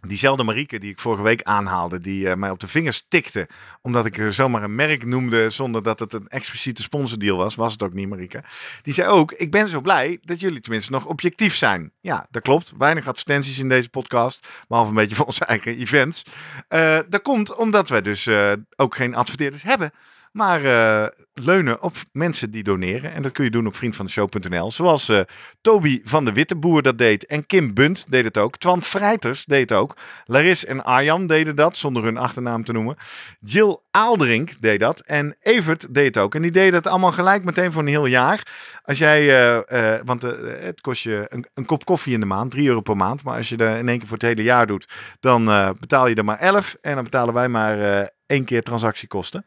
Diezelfde Marieke die ik vorige week aanhaalde, die eh, mij op de vingers tikte. Omdat ik er zomaar een merk noemde zonder dat het een expliciete sponsordeal was. Was het ook niet, Marieke. Die zei ook, ik ben zo blij dat jullie tenminste nog objectief zijn. Ja, dat klopt. Weinig advertenties in deze podcast. Behalve een beetje voor onze eigen events. Uh, dat komt omdat wij dus eh, ook geen adverteerders hebben. Maar eh, leunen op mensen die doneren. En dat kun je doen op vriendvandeshow.nl. Zoals uh, Toby van de Witteboer dat deed. En Kim Bunt deed het ook. Twan Vrijters deed het ook. Laris en Arjan deden dat, zonder hun achternaam te noemen. Jill Aaldrink deed dat. En Evert deed het ook. En die deden dat allemaal gelijk meteen voor een heel jaar. Als jij, eh, want het kost je een, een, kop koffie in de maand, 3 euro per maand. Maar als je dat in één keer voor het hele jaar doet, dan betaal je er maar 11. En dan betalen wij maar één keer transactiekosten.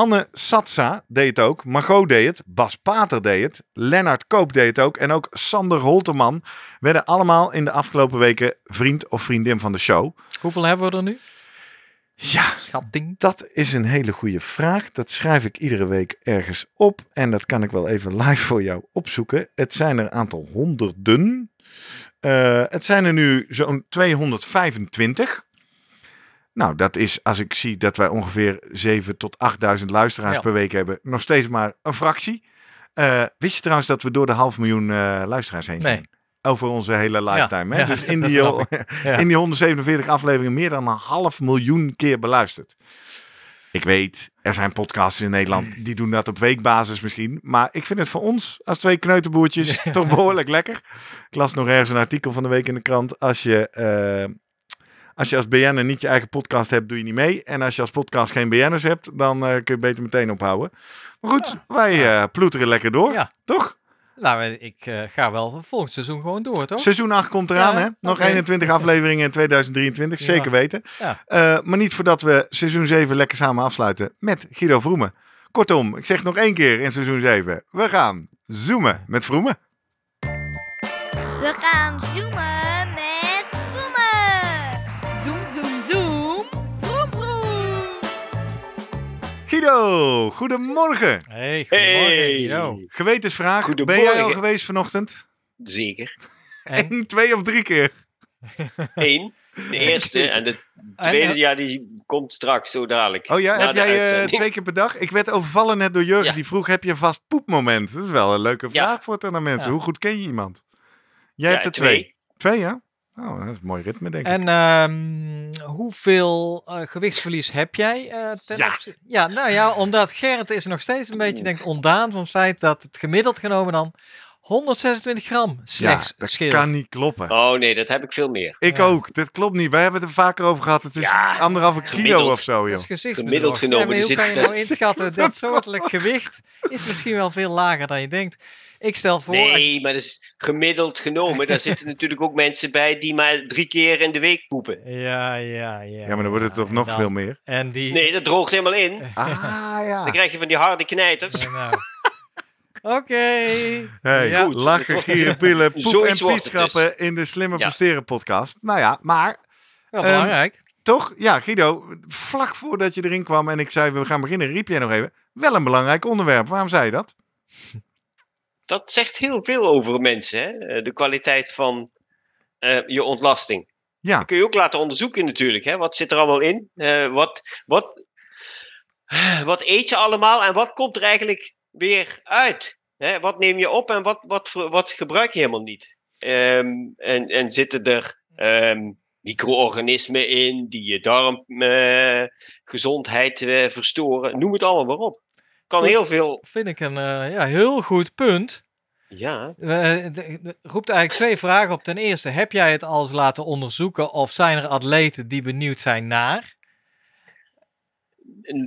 Anne Satsa deed het ook. Mago deed het. Bas Pater deed het. Lennart Koop deed het ook. En ook Sander Holterman werden allemaal in de afgelopen weken vriend of vriendin van de show. Hoeveel hebben we er nu? Ja, Schatting. dat is een hele goede vraag. Dat schrijf ik iedere week ergens op. En dat kan ik wel even live voor jou opzoeken. Het zijn er een aantal honderden. Eh, het zijn er nu zo'n 225. Nou, dat is als ik zie dat wij ongeveer 7 tot 8.000 luisteraars per week hebben, nog steeds maar een fractie. Eh, wist je trouwens dat we door de half miljoen eh, luisteraars heen zijn? Over onze hele lifetime. Hè? dus in die, in die 147 afleveringen meer dan een half miljoen keer beluisterd. Ik weet, er zijn podcasts in Nederland die doen dat op weekbasis misschien. Maar ik vind het voor ons als twee kneuterboertjes toch behoorlijk lekker. Ik las nog ergens een artikel van de week in de krant. Als je eh, als je als BN'er niet je eigen podcast hebt, doe je niet mee. En als je als podcast geen BN'ers hebt, dan eh, kun je beter meteen ophouden. Maar goed, wij eh, ploeteren lekker door. Toch? Nou, eh, ik ga wel volgend seizoen gewoon door, toch? Seizoen 8 komt eraan, hè? Nog 21 afleveringen in 2023, zeker weten. maar niet voordat we seizoen 7 lekker samen afsluiten met Guido Vroemen. Kortom, ik zeg nog één keer in seizoen 7. We gaan zoomen met Vroemen. We gaan zoomen. Guido, goedemorgen. Hey, goedemorgen hey. Guido. Gewetensvraag, ben jij al geweest vanochtend? Zeker. Eén, twee of drie keer? Eén. De eerste en de tweede, eh, ja, die komt straks zo dadelijk. Oh ja, heb jij eh, twee keer per dag? Ik werd overvallen net door Jurgen, die vroeg, heb je een vast poepmoment? Dat is wel een leuke vraag voor het aan mensen. Hoe goed ken je iemand? Jij hebt er twee. Twee, ja? Oh, dat is een mooi ritme, denk ik. En ehm, hoeveel eh, gewichtsverlies heb jij? Eh, ja. ja, nou ja, omdat Gerrit is nog steeds een beetje denk, ontdaan van het feit dat het gemiddeld genomen dan 126 gram slechts ja, dat kan niet kloppen. Oh nee, dat heb ik veel meer. Ik ook, dat klopt niet. Wij hebben het er vaker over gehad. Het is ja, anderhalve kilo of zo, joh. Gemiddeld genomen. Ja, maar dus hoe kan je nou inschatten? Dit soortelijk gewicht is misschien wel veel lager dan je denkt. Ik stel voor. Nee, maar dat is gemiddeld genomen. Daar zitten natuurlijk ook mensen bij die maar drie keer in de week poepen. Ja, ja, ja. Ja, maar dan wordt het toch nog nou, veel meer. En die... Nee, dat droogt helemaal in. ah, ja. Dan krijg je van die harde knijters. Nou. Oké. Okay. Hey, goed. Lachen, gieren, poep en pietschappen dus. in de Slimme ja. Presteren podcast. Nou ja, maar... Wel ehm, belangrijk. Toch? Ja, Guido, vlak voordat je erin kwam en ik zei we gaan beginnen, riep jij nog even. Wel een belangrijk onderwerp. Waarom zei je dat? dat zegt heel veel over mensen. Hè? Eh, de kwaliteit van eh, je ontlasting. Ja. Dat kun je ook laten onderzoeken natuurlijk. Hè? Wat zit er allemaal in? Eh, wat, wat, wat eet je allemaal en wat komt er eigenlijk weer uit? Hè? Wat neem je op en wat, wat, wat gebruik je helemaal niet? Ehm, en, en zitten er um, micro-organismen in die je darmgezondheid verstoren? Noem het allemaal maar op. Kan heel veel. Vind ik een eh, ja, heel goed punt. Ja. Uh, roept eigenlijk twee vragen op. Ten eerste, heb jij het al laten onderzoeken of zijn er atleten die benieuwd zijn naar?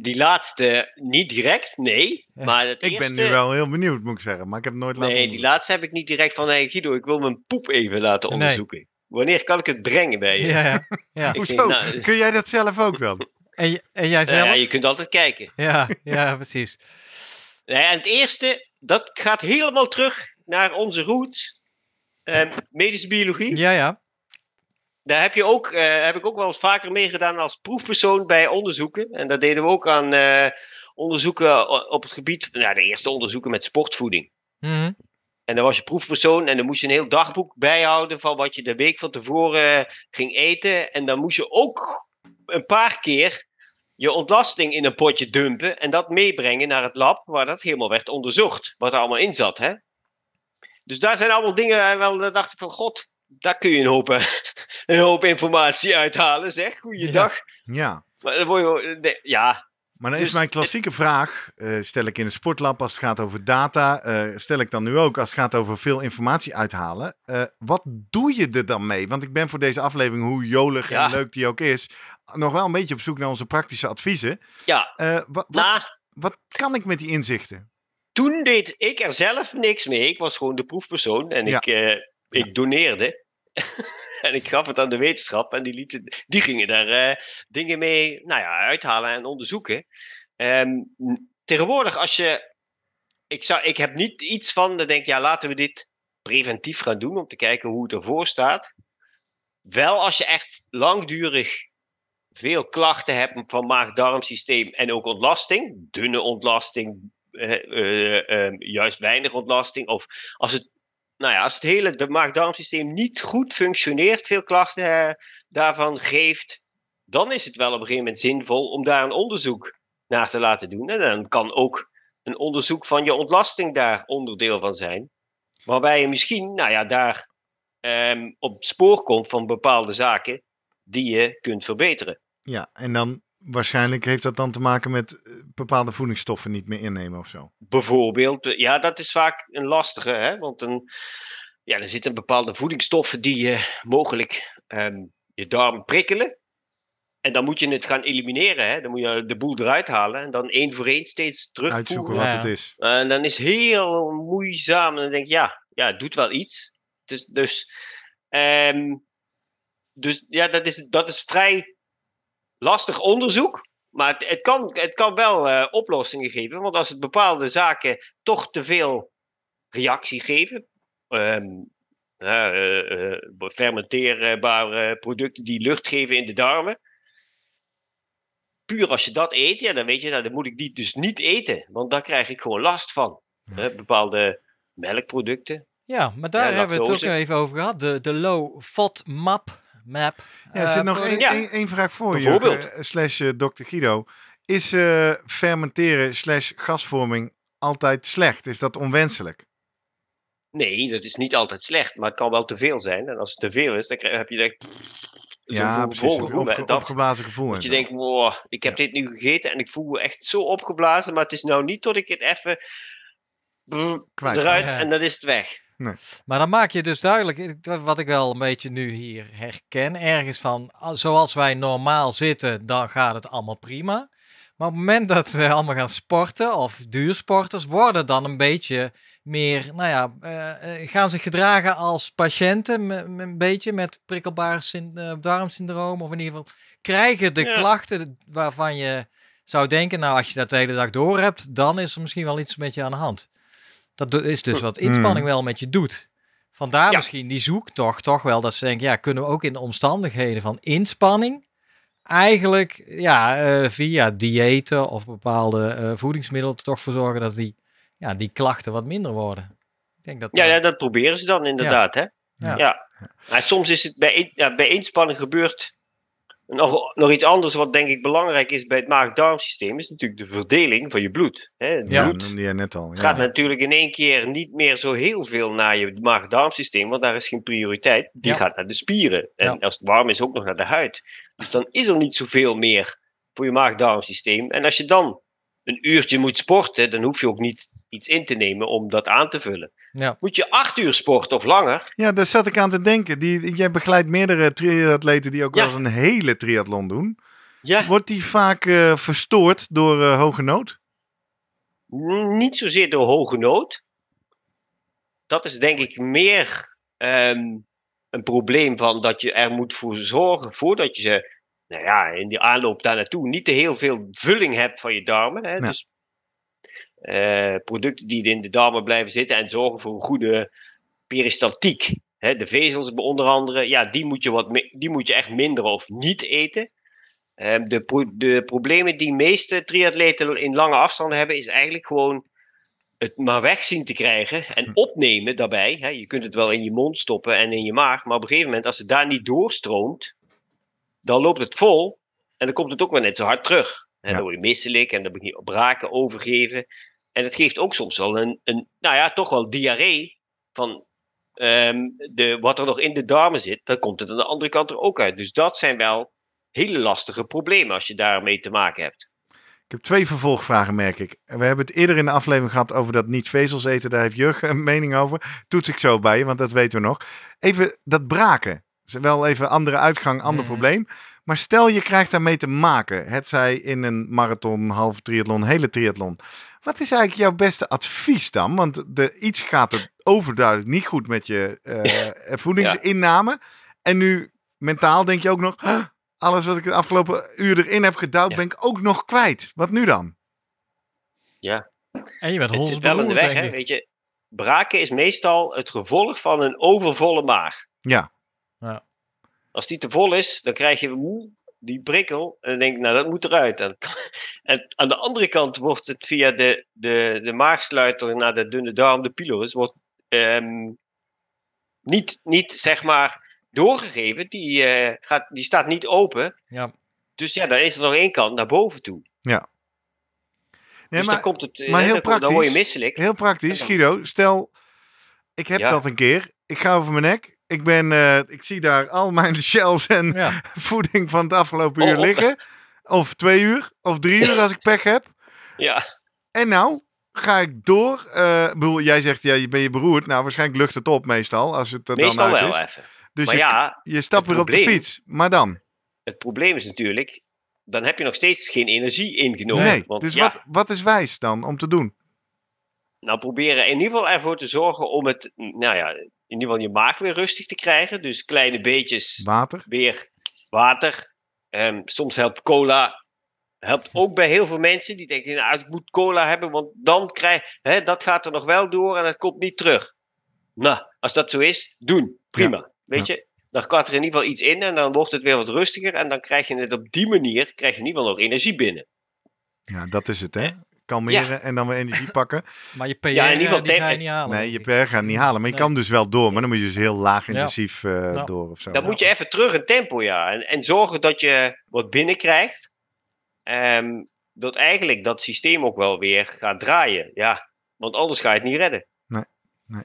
Die laatste niet direct, nee. Maar het ik ben nu wel heel benieuwd, moet ik zeggen. Maar ik heb nooit laten Nee, die laatste heb ik niet direct van, hey Guido, ik wil mijn poep even laten onderzoeken. Wanneer kan ik het brengen bij je? Ja, ja. ja. Hoezo? Nou, Kun jij dat zelf ook dan? En, en jij zelf? ja, je kunt altijd kijken. Ja, ja precies. en nou het eerste, dat gaat helemaal terug naar onze route, ehm, medische biologie. Ja, ja. Daar heb, je ook, eh, heb ik ook wel eens vaker meegedaan als proefpersoon bij onderzoeken. En dat deden we ook aan eh, onderzoeken op het gebied, nou, de eerste onderzoeken met sportvoeding. Mhm. En dan was je proefpersoon en dan moest je een heel dagboek bijhouden van wat je de week van tevoren eh, ging eten. En dan moest je ook een paar keer je ontlasting in een potje dumpen en dat meebrengen naar het lab waar dat helemaal werd onderzocht, wat er allemaal in zat. Hè? Dus daar zijn allemaal dingen waar dacht ik van, god, daar kun je een hoop, een hoop informatie uithalen, zeg. Goeiedag. Ja. ja. Maar dan je, ja, maar dan is dus mijn klassieke vraag, eh, stel ik in een sportlab als het gaat over data, eh, stel ik dan nu ook als het gaat over veel informatie uithalen. Eh, wat doe je er dan mee? Want ik ben voor deze aflevering, hoe jolig en leuk die ook is, nog wel een beetje op zoek naar onze praktische adviezen. Ja. Wat, wat, wat kan ik met die inzichten? Toen deed ik er zelf niks mee. Ik was gewoon de proefpersoon en ik, ik doneerde. en ik gaf het aan de wetenschap en die, lieten, die gingen daar eh, dingen mee nou ja, uithalen en onderzoeken. Ehm, tegenwoordig, als je. Ik, zou, ik heb niet iets van, dan denk ja, laten we dit preventief gaan doen om te kijken hoe het ervoor staat. Wel als je echt langdurig veel klachten hebt van maag-darmsysteem en ook ontlasting, dunne ontlasting, eh, eh, juist weinig ontlasting, of als het nou ja, als het hele de maag-darmsysteem niet goed functioneert, veel klachten eh, daarvan geeft, dan is het wel op een gegeven moment zinvol om daar een onderzoek naar te laten doen. En dan kan ook een onderzoek van je ontlasting daar onderdeel van zijn. Waarbij je misschien, nou ja, daar ehm, op spoor komt van bepaalde zaken die je kunt verbeteren. Ja, en dan waarschijnlijk heeft dat dan te maken met eh, bepaalde voedingsstoffen niet meer innemen of zo. Bijvoorbeeld, eh, ja, dat is vaak een lastige, hè? want een, ja, er zitten bepaalde voedingsstoffen die je mogelijk ehm, je darm prikkelen. En dan moet je het gaan elimineren. Hè? Dan moet je de boel eruit halen. En dan één voor één steeds terugvoeren. Uitzoeken wat het is. En dan is heel moeizaam. En dan denk je, ja, ja het doet wel iets. Dus, dus, dus ja, dat is, dat is vrij lastig onderzoek. Maar het, het kan, het kan wel eh, oplossingen geven. Want als het bepaalde zaken toch te veel reactie geven. Ehm, eh, eh, fermenteerbare producten die lucht geven in de darmen. Puur als je dat eet, ja, dan weet je, nou, dan moet ik die dus niet eten. Want daar krijg ik gewoon last van. bepaalde melkproducten. Ja, maar daar hebben we het ook even over gehad. De, de low map map. Ja, er zit eh, nog één vraag voor je, eh, slash eh, Dr. Guido. Is fermenteren slash gasvorming altijd slecht? Is dat onwenselijk? Nee, dat is niet altijd slecht, maar het kan wel te veel zijn. En als het te veel is, dan heb je denk ja, precies. Een dat, opgeblazen gevoel. Dat je denkt, wow, ik heb dit nu gegeten en ik voel me echt zo opgeblazen, maar het is nou niet tot ik het even eruit en dan is het weg. Maar dan maak je dus duidelijk, eh, wat ik wel een beetje nu hier herken, ergens van, zoals wij normaal zitten, dan gaat het allemaal prima. Maar op het moment dat we allemaal gaan sporten, of duursporters, worden dan een beetje meer, nou ja, uh, gaan zich gedragen als patiënten, een beetje met prikkelbaar darmsyndroom, of in ieder geval krijgen de klachten waarvan je zou denken, nou als je dat de hele dag door hebt, dan is er misschien wel iets met je aan de hand. Dat is dus hm. wat inspanning hm. wel met je doet. Vandaar misschien die zoektocht toch wel dat ze denken, ja, kunnen we ook in de omstandigheden van inspanning eigenlijk ja, eh, via diëten of bepaalde uh, voedingsmiddelen toch voor zorgen dat die, ja, die klachten wat minder worden. Ik denk dat ja, eh, ja, dat proberen ze dan inderdaad. Hè? Ja. ja. Maar soms is het bij, in, bij inspanning gebeurt nog, nog iets anders wat denk ik belangrijk is bij het maag systeem is natuurlijk de verdeling van je bloed. Hè, ja, bloed noemde je net al. Ja. Gaat natuurlijk in één keer niet meer zo heel veel naar je maag systeem want daar is geen prioriteit. Die gaat naar de spieren. En als het warm is, ook nog naar de huid. Dus dan is er niet zoveel meer voor je maag systeem En als je dan een uurtje moet sporten, dan hoef je ook niet iets in te nemen om dat aan te vullen. Ja. Moet je acht uur sporten of langer? Ja, daar zat ik aan te denken. Die, jij begeleidt meerdere triatleten die ook wel eens een hele triathlon doen. Ja. Wordt die vaak eh, verstoord door eh, hoge nood? Niet zozeer door hoge nood. Dat is denk ik meer ehm, een probleem van dat je er moet voor zorgen voordat je ze, nou ja, in die aanloop daar naartoe niet te heel veel vulling hebt van je darmen. Hè? Dus eh, producten die in de darmen blijven zitten en zorgen voor een goede peristaltiek. de vezels onder andere, ja, die moet je, wat, die moet je echt minder of niet eten. Ehm, de, de problemen die meeste triatleten in lange afstanden hebben, is eigenlijk gewoon het maar weg zien te krijgen en hm. opnemen daarbij. je kunt het wel in je mond stoppen en in je maag, maar op een gegeven moment, als het daar niet doorstroomt, dan loopt het vol en dan komt het ook maar net zo hard terug. En ja. dan word je misselijk en dan begin je braken, overgeven. En het geeft ook soms wel een, een nou ja, toch wel diarree van ehm, de, wat er nog in de darmen zit. Dan komt het aan de andere kant er ook uit. Dus dat zijn wel hele lastige problemen als je daarmee te maken hebt. Ik heb twee vervolgvragen, merk ik. We hebben het eerder in de aflevering gehad over dat niet-vezels eten. Daar heeft Jurgen een mening over. Toets ik zo bij je, want dat weten we nog. Even dat braken. Wel even andere uitgang, ander mm. probleem. Maar stel je krijgt daarmee te maken. Het zij in een marathon, half triathlon, hele triathlon. Wat is eigenlijk jouw beste advies dan? Want de, iets gaat er overduidelijk niet goed met je eh, voedingsinname. En nu mentaal denk je ook nog, alles wat ik de afgelopen uur erin heb gedouwd, ben ik ook nog kwijt. Wat nu dan? Ja. En je bent het is wel een weg, hè? Weet je, braken is meestal het gevolg van een overvolle maag. Ja. ja. Als die te vol is, dan krijg je moe, die prikkel. En denk, nou dat moet eruit. En, en, aan de andere kant wordt het via de, de, de maagsluiter naar de dunne darm, de pylorus, wordt ehm, niet, niet zeg maar doorgegeven. Die, eh, gaat, die staat niet open. Ja. Dus ja, dan is er nog één kant naar boven toe. Ja. Nee, dus eh, maar, heel praktisch. Dan Heel praktisch, Guido. Stel, ik heb dat een keer. Ik ga over mijn nek. Ik, ben, eh, ik zie daar al mijn shells en voeding van het afgelopen oh. uur liggen. Of twee uur, of drie uur als ik pech heb. Ja. En nou ga ik door. Uh, bedoel, jij zegt, ja, je ben je beroerd. Nou, waarschijnlijk lucht het op meestal, als het er dan uit is. Even. Dus maar je, ja, je stapt weer op de fiets. Maar dan? Het probleem is natuurlijk, dan heb je nog steeds geen energie ingenomen. Nee, want, dus wat, wat is wijs dan om te doen? Nou, proberen in ieder geval ervoor te zorgen om het, nou ja, in ieder geval je maag weer rustig te krijgen. Dus kleine beetjes. Water. Weer water. Ehm, soms helpt cola. Helpt ook bij heel veel mensen die denken: nou, ik moet cola hebben, want dan krijg hè, dat gaat er nog wel door en dat komt niet terug. Nou, als dat zo is, doen. Prima. Weet je, dan kwart er in ieder geval iets in en dan wordt het weer wat rustiger. En dan krijg je het op die manier, krijg je in ieder geval nog energie binnen. Ja, dat is het, hè? ja. en dan weer energie pakken. Maar je PR ja, eh, niet halen. Nee, je PR gaat niet halen. Maar je kan dus wel door, maar dan moet je dus heel laag intensief eh, door of zo. Dan moet je even terug in tempo, ja. En, en zorgen dat je wat binnenkrijgt. Ehm, dat eigenlijk dat systeem ook wel weer gaat draaien. Ja, want anders ga je het niet redden. Nee, nee.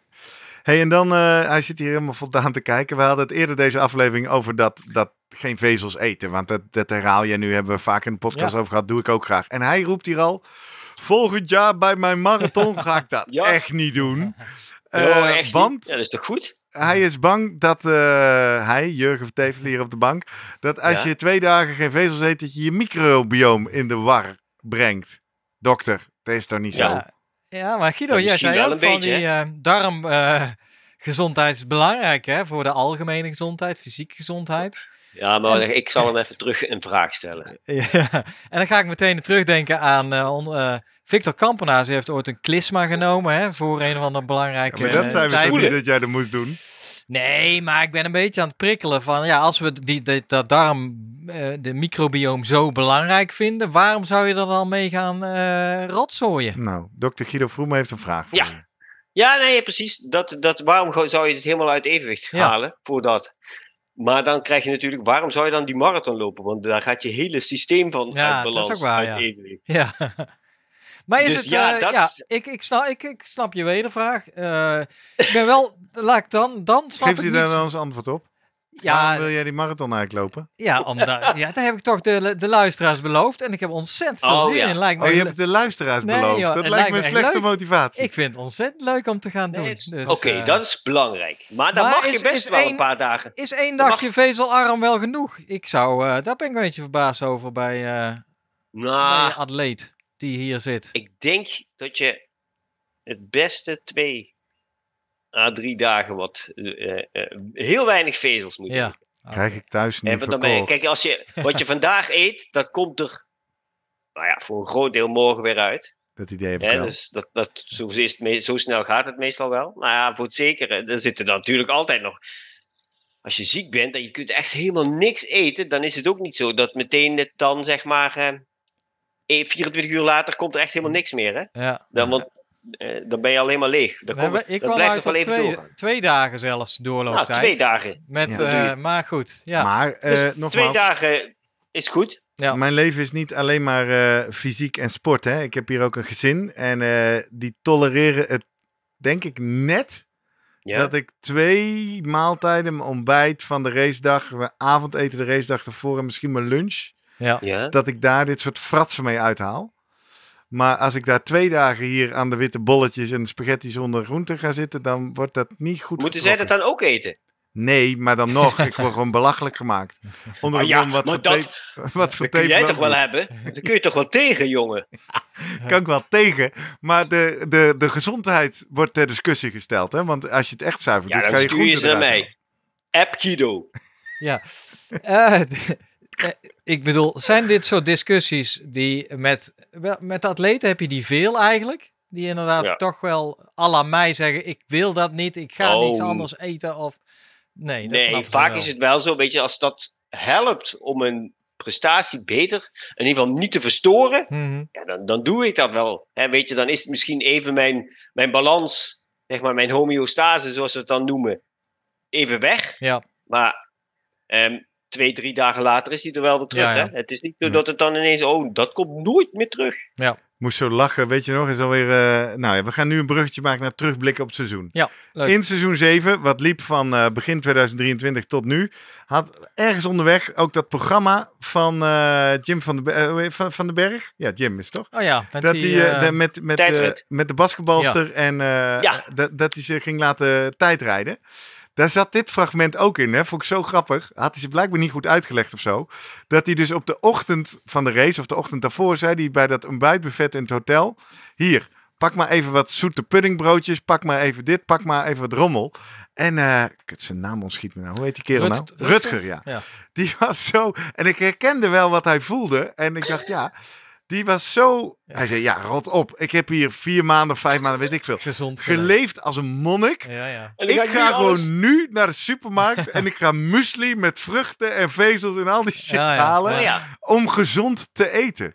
hey, en dan, eh, hij zit hier helemaal voldaan te kijken. We hadden het eerder deze aflevering over dat, dat geen vezels eten. Want dat, dat herhaal je nu, hebben we vaak in de podcast over gehad. Doe ik ook graag. En hij roept hier al. Volgend jaar bij mijn marathon ga ik dat echt niet doen. Uh, want Ja, dat is toch goed? Hij is bang dat eh, hij, Jurgen Vertevel hier op de bank, dat als je twee dagen geen vezels eet, dat je je microbioom in de war brengt. Dokter, dat is toch niet zo? Ja, maar Guido, jij zei ook van die uh, is belangrijk hè, voor de algemene gezondheid, fysieke gezondheid. Ja, maar ik zal hem even terug een vraag stellen. ja, en dan ga ik meteen terugdenken aan uh, Victor Kampenaars. heeft ooit een klisma genomen hè, voor een van de belangrijke. Ja, maar dat eh, zijn we niet dat jij dat moest doen. Nee, maar ik ben een beetje aan het prikkelen van ja, als we die, die dat darm, de microbioom zo belangrijk vinden, waarom zou je er dan mee gaan uh, rotzooien? Nou, dokter Guido Vroem heeft een vraag voor ja. Je. Ja, nee, precies. Dat, dat, waarom zou je het dus helemaal uit evenwicht halen voor dat? Maar dan krijg je natuurlijk, waarom zou je dan die marathon lopen? Want daar gaat je hele systeem van ja, uit balans, dat is ook waar, ja. ja. maar is dus het, ja, eh, dat... ik, ik, snap, ik, ik snap je wedervraag. Uh, ik ben wel, laat ik dan, dan snap Geef ik daar dan eens antwoord op? Ja, wil jij die marathon eigenlijk lopen? Ja, omdat, ja daar heb ik toch de, de luisteraars beloofd. En ik heb ontzettend veel oh, zin in. Lijkt oh, je hebt de luisteraars beloofd. dat lijkt me een slechte motivatie. Ik vind het ontzettend leuk om te gaan doen. dus, eh, Oké, okay, dat is belangrijk. Maar dan mag is, je best wel een, paar dagen. Is één dagje mag... vezelarm wel genoeg? Ik zou, eh, daar ben ik een beetje verbaasd over bij, uh, bij nou, een atleet die hier zit. Ik denk dat je het beste twee na drie dagen wat eh, eh, heel weinig vezels moet ja. Ah. Krijg ik thuis niet verkocht. dan Kijk, als je, wat je vandaag eet, dat komt er nou ja, voor een groot deel morgen weer uit. Dat idee heb ik ja, Dus dat, dat, zo, is zo snel gaat het meestal wel. Nou ja, voor het zekere, er zitten dan natuurlijk altijd nog... Als je ziek bent dat je kunt echt helemaal niks eten, dan is het ook niet zo dat meteen dan, zeg maar... Eh, 24 eh, uur later komt er echt helemaal mm. niks meer, hè? Ja. Dan, want eh, dan ben je alleen maar leeg. Dan komt, ik kwam uit twee, dagen zelfs doorlooptijd. Nou, twee dagen. Met, eh, maar goed, ja. Maar, uh, twee dagen is goed. Ja. Mijn leven is niet alleen maar fysiek en sport. Hè. Ik heb hier ook een gezin. En die tolereren het, denk ik, net dat ik twee maaltijden, mijn ontbijt van de racedag, mijn avondeten de racedag ervoor en misschien mijn lunch, ja. dat ik daar dit soort fratsen mee uithaal. Maar als ik daar twee dagen hier aan de witte bolletjes en spaghetti zonder groente ga zitten, dan wordt dat niet goed. Moeten zij dat dan ook eten? Nee, maar dan nog. Ik word gewoon belachelijk gemaakt. Onder een ja, wat maar dat, wat dat kun jij toch wel hebben? Dat kun je toch wel tegen, jongen? kan ik wel tegen. Maar de, de, de gezondheid wordt ter discussie gesteld. Hè? Want als je het echt zuiver doet, ga je groenten eten. eruit. Ja, naar mij. App Kido. Ja. Eh, ik bedoel, zijn dit soort discussies die met, met atleten heb je die veel eigenlijk? Die inderdaad toch wel à la mij zeggen, ik wil dat niet, ik ga oh. niet anders eten of... Nee, dat nee vaak is het wel zo, weet je, als dat helpt om een prestatie beter, in ieder geval niet te verstoren, mhm. dan, dan doe ik dat wel. He, weet je, dan is het misschien even mijn, mijn balans, zeg maar mijn homeostase, zoals we het dan noemen, even weg. Ja. Maar ehm, twee, drie dagen later is hij er wel weer terug. Hè? Het is niet zo dat het dan ineens, oh, dat komt nooit meer terug. Ja. Moest zo lachen, weet je nog, is alweer... Uh, nou ja, we gaan nu een bruggetje maken naar terugblikken op seizoen. Ja, leuk. In seizoen 7, wat liep van eh, begin 2023 tot nu, had ergens onderweg ook dat programma van eh, Jim van de, van, van de Berg. Ja, Jim is toch? Oh ja. Met dat die, de, met, met, met de basketbalster en dat hij ze ging laten tijdrijden. Daar zat dit fragment ook in, hè? vond ik zo grappig. Had hij ze blijkbaar niet goed uitgelegd of zo. Dat hij dus op de ochtend van de race, of de ochtend daarvoor, zei hij bij dat ontbijtbuffet in het hotel: Hier, pak maar even wat zoete puddingbroodjes, pak maar even dit, pak maar even wat rommel. En eh, kut, zijn naam ontschiet me nou. Hoe heet die kerel nou? Rutger, ja. Die was zo. En ik herkende wel wat hij voelde. En ik dacht, ja. Die was zo... Hij zei, ja, rot op. Ik heb hier vier maanden, vijf maanden, weet ik veel. Gezond. Geleefd als een monnik. Ik ga, ik ga gewoon nu naar de supermarkt en ik ga muesli met vruchten en vezels en al die shit halen. Oh om gezond te eten.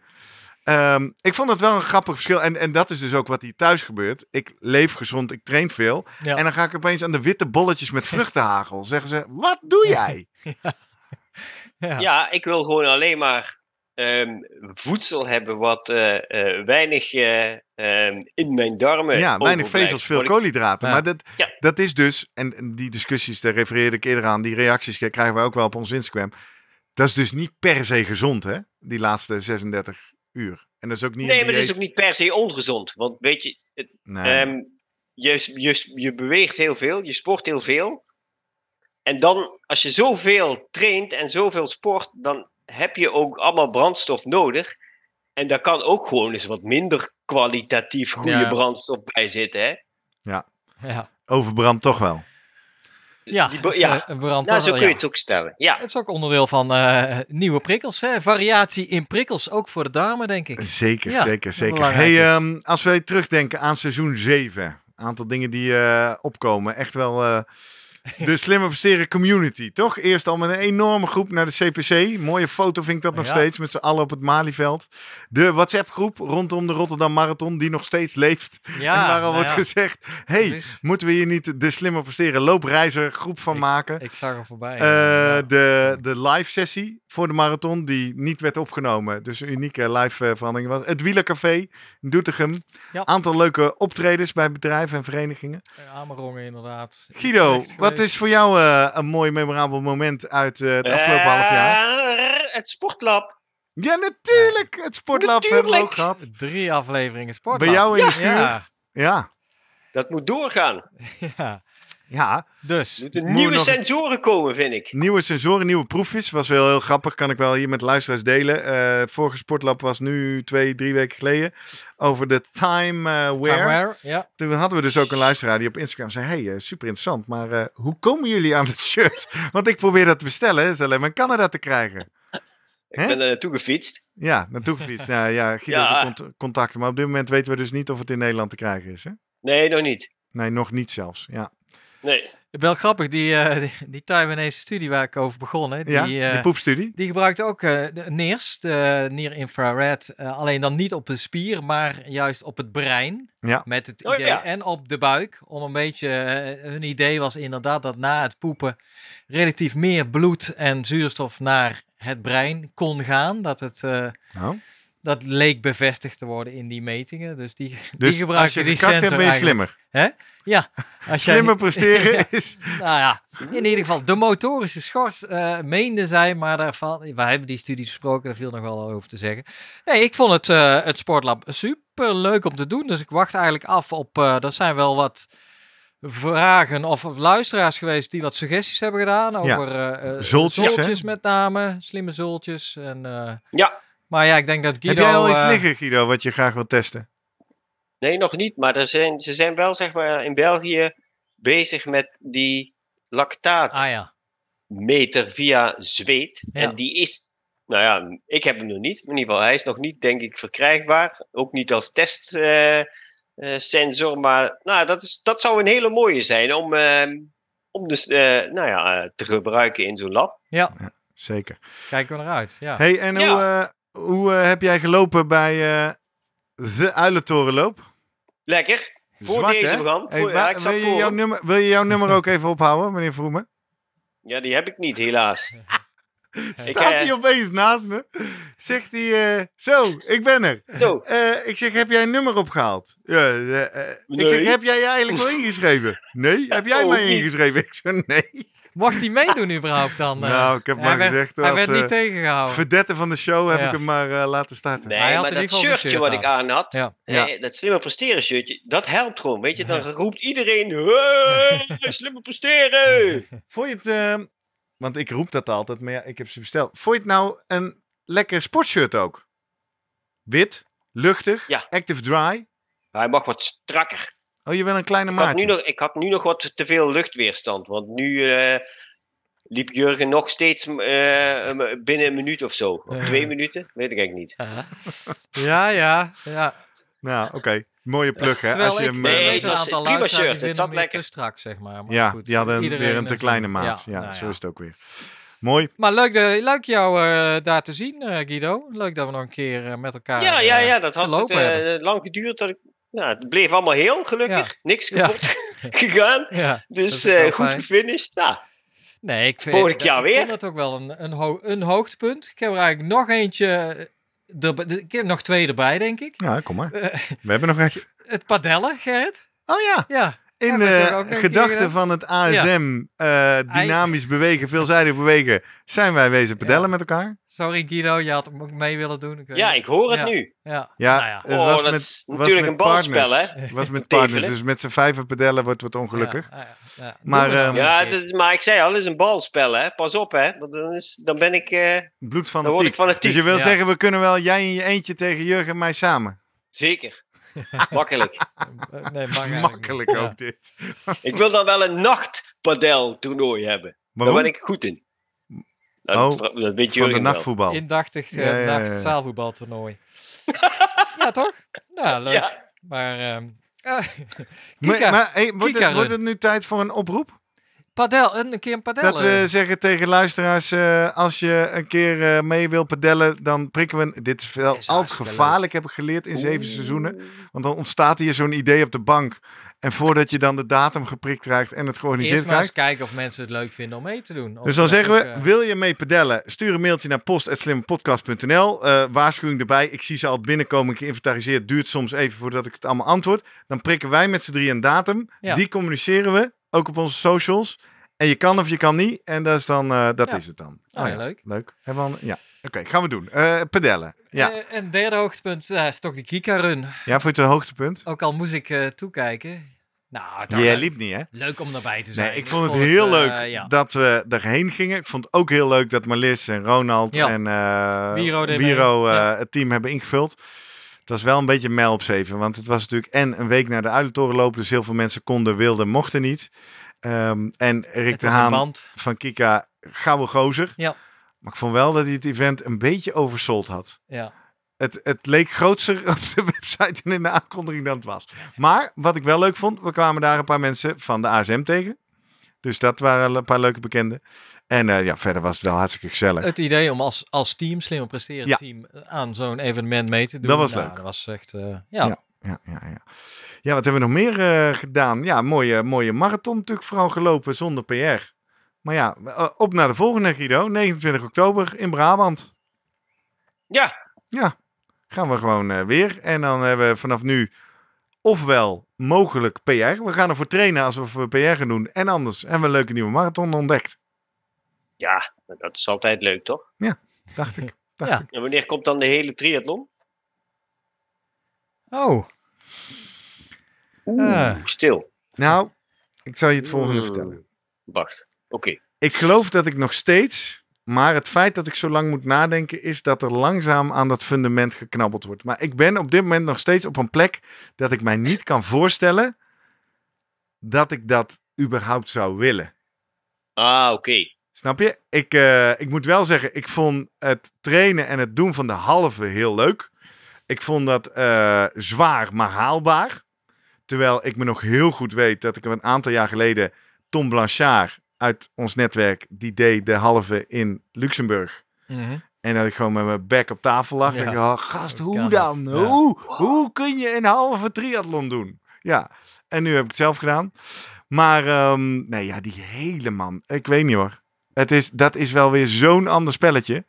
Ehm, ik vond dat wel een grappig verschil. En, en dat is dus ook wat hier thuis gebeurt. Ik leef gezond, ik train veel. Ja. En dan ga ik opeens aan de witte bolletjes met vruchtenhagel. Zeggen ze, wat doe jij? Ja. ja. ik wil gewoon alleen maar Ehm, voedsel hebben wat eh, eh, weinig eh, ehm, in mijn darmen. Ja, weinig vezels, veel koolhydraten. Maar dat, dat is dus, en die discussies, daar refereerde ik eerder aan, die reacties krijgen we ook wel op ons Instagram. Dat is dus niet per se gezond, hè? Die laatste 36 uur. En dat is ook niet. Nee, maar dat is ook niet per se ongezond. Want weet je, ehm, je, je, je beweegt heel veel, je sport heel veel. En dan, als je zoveel traint en zoveel sport, dan heb je ook allemaal brandstof nodig. En daar kan ook gewoon eens wat minder kwalitatief goede brandstof bij zitten. Hè? Ja. ja, overbrand toch wel. Ja, ja. Eh, nou, zo kun je het ook stellen. Ja. Het is ook onderdeel van eh, nieuwe prikkels. Hè? Variatie in prikkels, ook voor de darmen, denk ik. Zeker, zeker, zeker. Hey, dus. ehm, als wij terugdenken aan seizoen 7, aantal dingen die eh, opkomen, echt wel. de slimme presteren community, toch? Eerst al met een enorme groep naar de CPC. Mooie foto vind ik dat nog steeds, met z'n allen op het Malieveld. De WhatsApp groep rondom de Rotterdam Marathon, die nog steeds leeft. en waar al nou wordt gezegd, hey, moeten we hier niet de slimmer presteren loopreizer groep van maken? Ik zag er voorbij. Uh, de, de live sessie voor de marathon die niet werd opgenomen. Dus een unieke live eh, verandering. was. Het Wielercafé in Doetinchem. Ja. Aantal leuke optredens bij bedrijven en verenigingen. Amerongen inderdaad. Guido, wat is voor jou eh, een mooi memorabel moment uit eh, het afgelopen half jaar? Het sportlab. Ja, natuurlijk! Het sportlab hebben we ook gehad. Drie afleveringen sportlab. Bij jou in de schuur? Ja. ja. Dat moet doorgaan. ja. Ja, dus. nieuwe sensoren komen, vind ik. Nieuwe sensoren, nieuwe proefjes. Was wel heel grappig, kan ik wel hier met luisteraars delen. Eh, vorige Sportlab was nu twee, drie weken geleden. Over de time eh, wear. Time wear ja. Toen hadden we dus ook een luisteraar die op Instagram zei... hey, eh, super interessant, maar hoe komen jullie aan het shirt? Want ik probeer dat te bestellen, is alleen maar in Canada te krijgen. Ik ben er naartoe gefietst. Ja, naartoe gefietst. Ja, ja, Guido ja. contacten. Maar op dit moment weten we dus niet of het in Nederland te krijgen is, hè? Nee, nog niet. Nee, nog niet zelfs. Ja, Nee. Wel grappig, die, uh, die, Taiwanese studie waar ik over begon. die, ja, die eh, poepstudie. die gebruikte ook uh, de de nier-infrared. alleen dan niet op de spier, maar juist op het brein. Ja. Met het oh, idee, En op de buik. Om een beetje, hun idee was inderdaad dat na het poepen relatief meer bloed en zuurstof naar het brein kon gaan. Dat het... Oh dat leek bevestigd te worden in die metingen. Dus die, die dus gebruiken als je die sensor hebt, ben je slimmer. Hè? Ja. Als slimmer presteren is... Nou ja, in ieder geval. De motorische schors uh, meende zij, maar daarvan... We hebben die studies gesproken, daar viel nog wel over te zeggen. Nee, ik vond het, eh, het sportlab super leuk om te doen. Dus ik wacht eigenlijk af op... Uh, dat zijn wel wat vragen of, luisteraars geweest die wat suggesties hebben gedaan over ja. zooltjes, met name, slimme zultjes. en ja. Maar ja, ik denk dat Guido... Heb jij al iets eh, liggen, Guido, wat je graag wilt testen? Nee, nog niet. Maar er zijn, ze zijn wel, zeg maar, in België bezig met die lactaatmeter ah, ja. meter via zweet. En die is, nou ja, ik heb hem nog niet. In ieder geval, hij is nog niet, denk ik, verkrijgbaar. Ook niet als testsensor. Eh, eh, maar nou, dat, is, dat zou een hele mooie zijn om, ehm, om dus, nou ja, te gebruiken in zo'n lab. Ja. ja. Zeker. Kijken we eruit. uit. Hey, en hoe, hoe eh, heb jij gelopen bij eh, de Uilentorenloop? Lekker. Voor deze begon. wil, je jouw nummer, wil je jouw nummer ook even ophouden, meneer Vroemen? Ja, die heb ik niet, helaas. Staat eh, hij opeens naast me? Zegt hij, zo, ik ben er. ik zeg, heb jij een nummer opgehaald? Nee. Ik zeg, heb jij je eigenlijk wel ingeschreven? Nee, heb jij oh, mij ingeschreven? Ik zeg, nee. Mocht hij meedoen überhaupt dan? Eh? Nou, ik heb maar gezegd. Als, hij werd niet eh, tegengehouden. Verdette van de show heb ik hem maar eh, laten starten. hij had maar dat shirtje shirt wat ik aan had, nee, dat slimme presteren shirtje, dat helpt gewoon. Weet je, dan roept iedereen, hey, slimme presteren. Vond je het, ehm, want ik roep dat altijd, maar ja, ik heb ze besteld. Vond je het nou een lekker sportshirt ook? Wit, luchtig, ja. active dry. Hij mag wat strakker. Oh, je bent een kleine maat. Ik had nu nog wat te veel luchtweerstand. Want nu eh, liep Jurgen nog steeds eh, binnen een minuut of zo. Of twee minuten, weet ik eigenlijk niet. Ja, ja, ja. Nou, oké. Mooie plug, hè? Als je ik, hem, eh, een aantal luisteraars die zat, meer te strak, zeg maar. maar ja, goed, die hadden weer een te kleine maat. Ja, nou zo is het ook weer. Mooi. Maar leuk, de, leuk jou daar te zien, Guido. Leuk dat we nog een keer met elkaar. Ja, ja, ja dat had lang geduurd dat ik nou, het bleef allemaal heel, gelukkig. Niks kapot gegaan. dus eh, goed fijn. gefinished. Nou, nee, ik vind, ik weer. dat ook wel een, een, een, hoogtepunt. Ik heb er eigenlijk nog eentje... Eh, ik heb nog twee erbij, denk ik. Ja, kom maar. Eh, We hebben nog echt... Het padellen, Gerrit. Oh ja. Ja. In de gedachten van het ASM, dynamisch bewegen, veelzijdig bewegen, zijn wij wezen padellen met elkaar. Sorry Guido, je had hem ook mee willen doen. ja, ik hoor het nu. Ja, ja. Nou het oh, was met, was natuurlijk met een partners. Het was met partners, dus met z'n vijven padellen wordt wat ongelukkig. Ja, Maar, ehm, ja maar ik zei al, het is een balspel hè. Pas op hè, want dan, is, dan ben ik... Eh, van het team. Dus je wil zeggen, we kunnen wel jij in je eentje tegen Jurgen en mij samen. Zeker. Makkelijk. nee, Makkelijk ook dit. ik wil dan wel een nachtpadel toernooi hebben. Waarom? Daar ben ik goed in dat oh, van de nachtvoetbal. Indachtig eh, ja, ja, ja, zaalvoetbaltoernooi. ja, toch? Nou, leuk. Maar, maar, wordt, het, nu tijd voor een oproep? Padel, een keer een padellen. Dat we eh. zeggen tegen luisteraars, eh, als je een keer mee wil padellen, dan prikken we... dit is wel altijd gevaarlijk, heb ik geleerd in zeven seizoenen. Want dan ontstaat hier zo'n idee op de bank. En voordat je dan de datum geprikt krijgt en het georganiseerd Eerst maar Eens kijken of mensen het leuk vinden om mee te doen. dus dan zeggen we, eh, wil je mee pedellen? Stuur een mailtje naar post.slimpodcast.nl. Uh, eh, waarschuwing erbij, ik zie ze al binnenkomen geïnventariseerd. Duurt soms even voordat ik het allemaal antwoord. Dan prikken wij met z'n drie een datum. Die communiceren we, ook op onze socials. En je kan of je kan niet. En dat is, dan, eh, dat is het dan. Ah, oh leuk. Leuk. Hebben we ja. Oké, gaan we doen. Uh, pedellen. Ja. Uh, en derde hoogtepunt uh, is toch de Kika-run. Ja, vond je het een hoogtepunt? Ook al moest ik toekijken. Nou, Jij liep niet, hè? Leuk om erbij te zijn. Nee, ik vond het heel leuk dat we erheen gingen. Ik vond het ook heel leuk dat Marlis en Ronald en Biro, Biro het team hebben ingevuld. Het was wel een beetje mijl op zeven, want het was natuurlijk en een week naar de Uilentoren lopen, dus heel veel mensen konden, wilden, mochten niet. Ehm, en Rick de Haan van Kika, gouden gozer. Ja maar ik vond wel dat hij het event een beetje oversold had. Ja. Het, het leek groter op de website en in de aankondiging dan het was. Maar wat ik wel leuk vond, we kwamen daar een paar mensen van de ASM tegen. Dus dat waren een paar leuke bekenden. En eh, ja, verder was het wel hartstikke gezellig. Het idee om als, als team, slimmer presteren team, eh, aan zo'n evenement mee te doen. Dat was leuk. Dat was echt, eh, ja. ja. Ja, ja, ja. ja, wat hebben we nog meer gedaan? Ja, mooie, mooie marathon natuurlijk vooral gelopen zonder PR. Maar ja, eh, op naar de volgende Guido. 29 oktober in Brabant. Ja. Ja, gaan we gewoon eh, weer. En dan hebben we vanaf nu ofwel mogelijk PR. We gaan ervoor trainen als we voor PR gaan doen. En anders hebben we een leuke nieuwe marathon ontdekt. Ja, dat is altijd leuk, toch? Ja, dacht ik. ja. En wanneer komt dan de hele triathlon? Oh. Oeh, ah. stil. Nou, ik zal je het volgende hmm. vertellen. Wacht. Ik geloof dat ik nog steeds. Maar het feit dat ik zo lang moet nadenken, is dat er langzaam aan dat fundament geknabbeld wordt. Maar ik ben op dit moment nog steeds op een plek dat ik mij niet kan voorstellen dat ik dat überhaupt zou willen. Ah, oké. Snap je? Ik, eh, ik moet wel zeggen, ik vond het trainen en het doen van de halve heel leuk. Ik vond dat eh, zwaar, maar haalbaar. Terwijl ik me nog heel goed weet dat ik een aantal jaar geleden Tom Blanchard uit ons netwerk, die deed de halve in Luxemburg. Mhm. En dat ik gewoon met mijn bek op tafel lag. En ik dacht, oh, gast, hoe dan? Hoe, hoe kun je een halve triathlon doen? Ja, en nu heb ik het zelf gedaan. Maar ehm, nee, ja, die hele man. Ik weet niet hoor. Het is, dat is wel weer zo'n ander spelletje.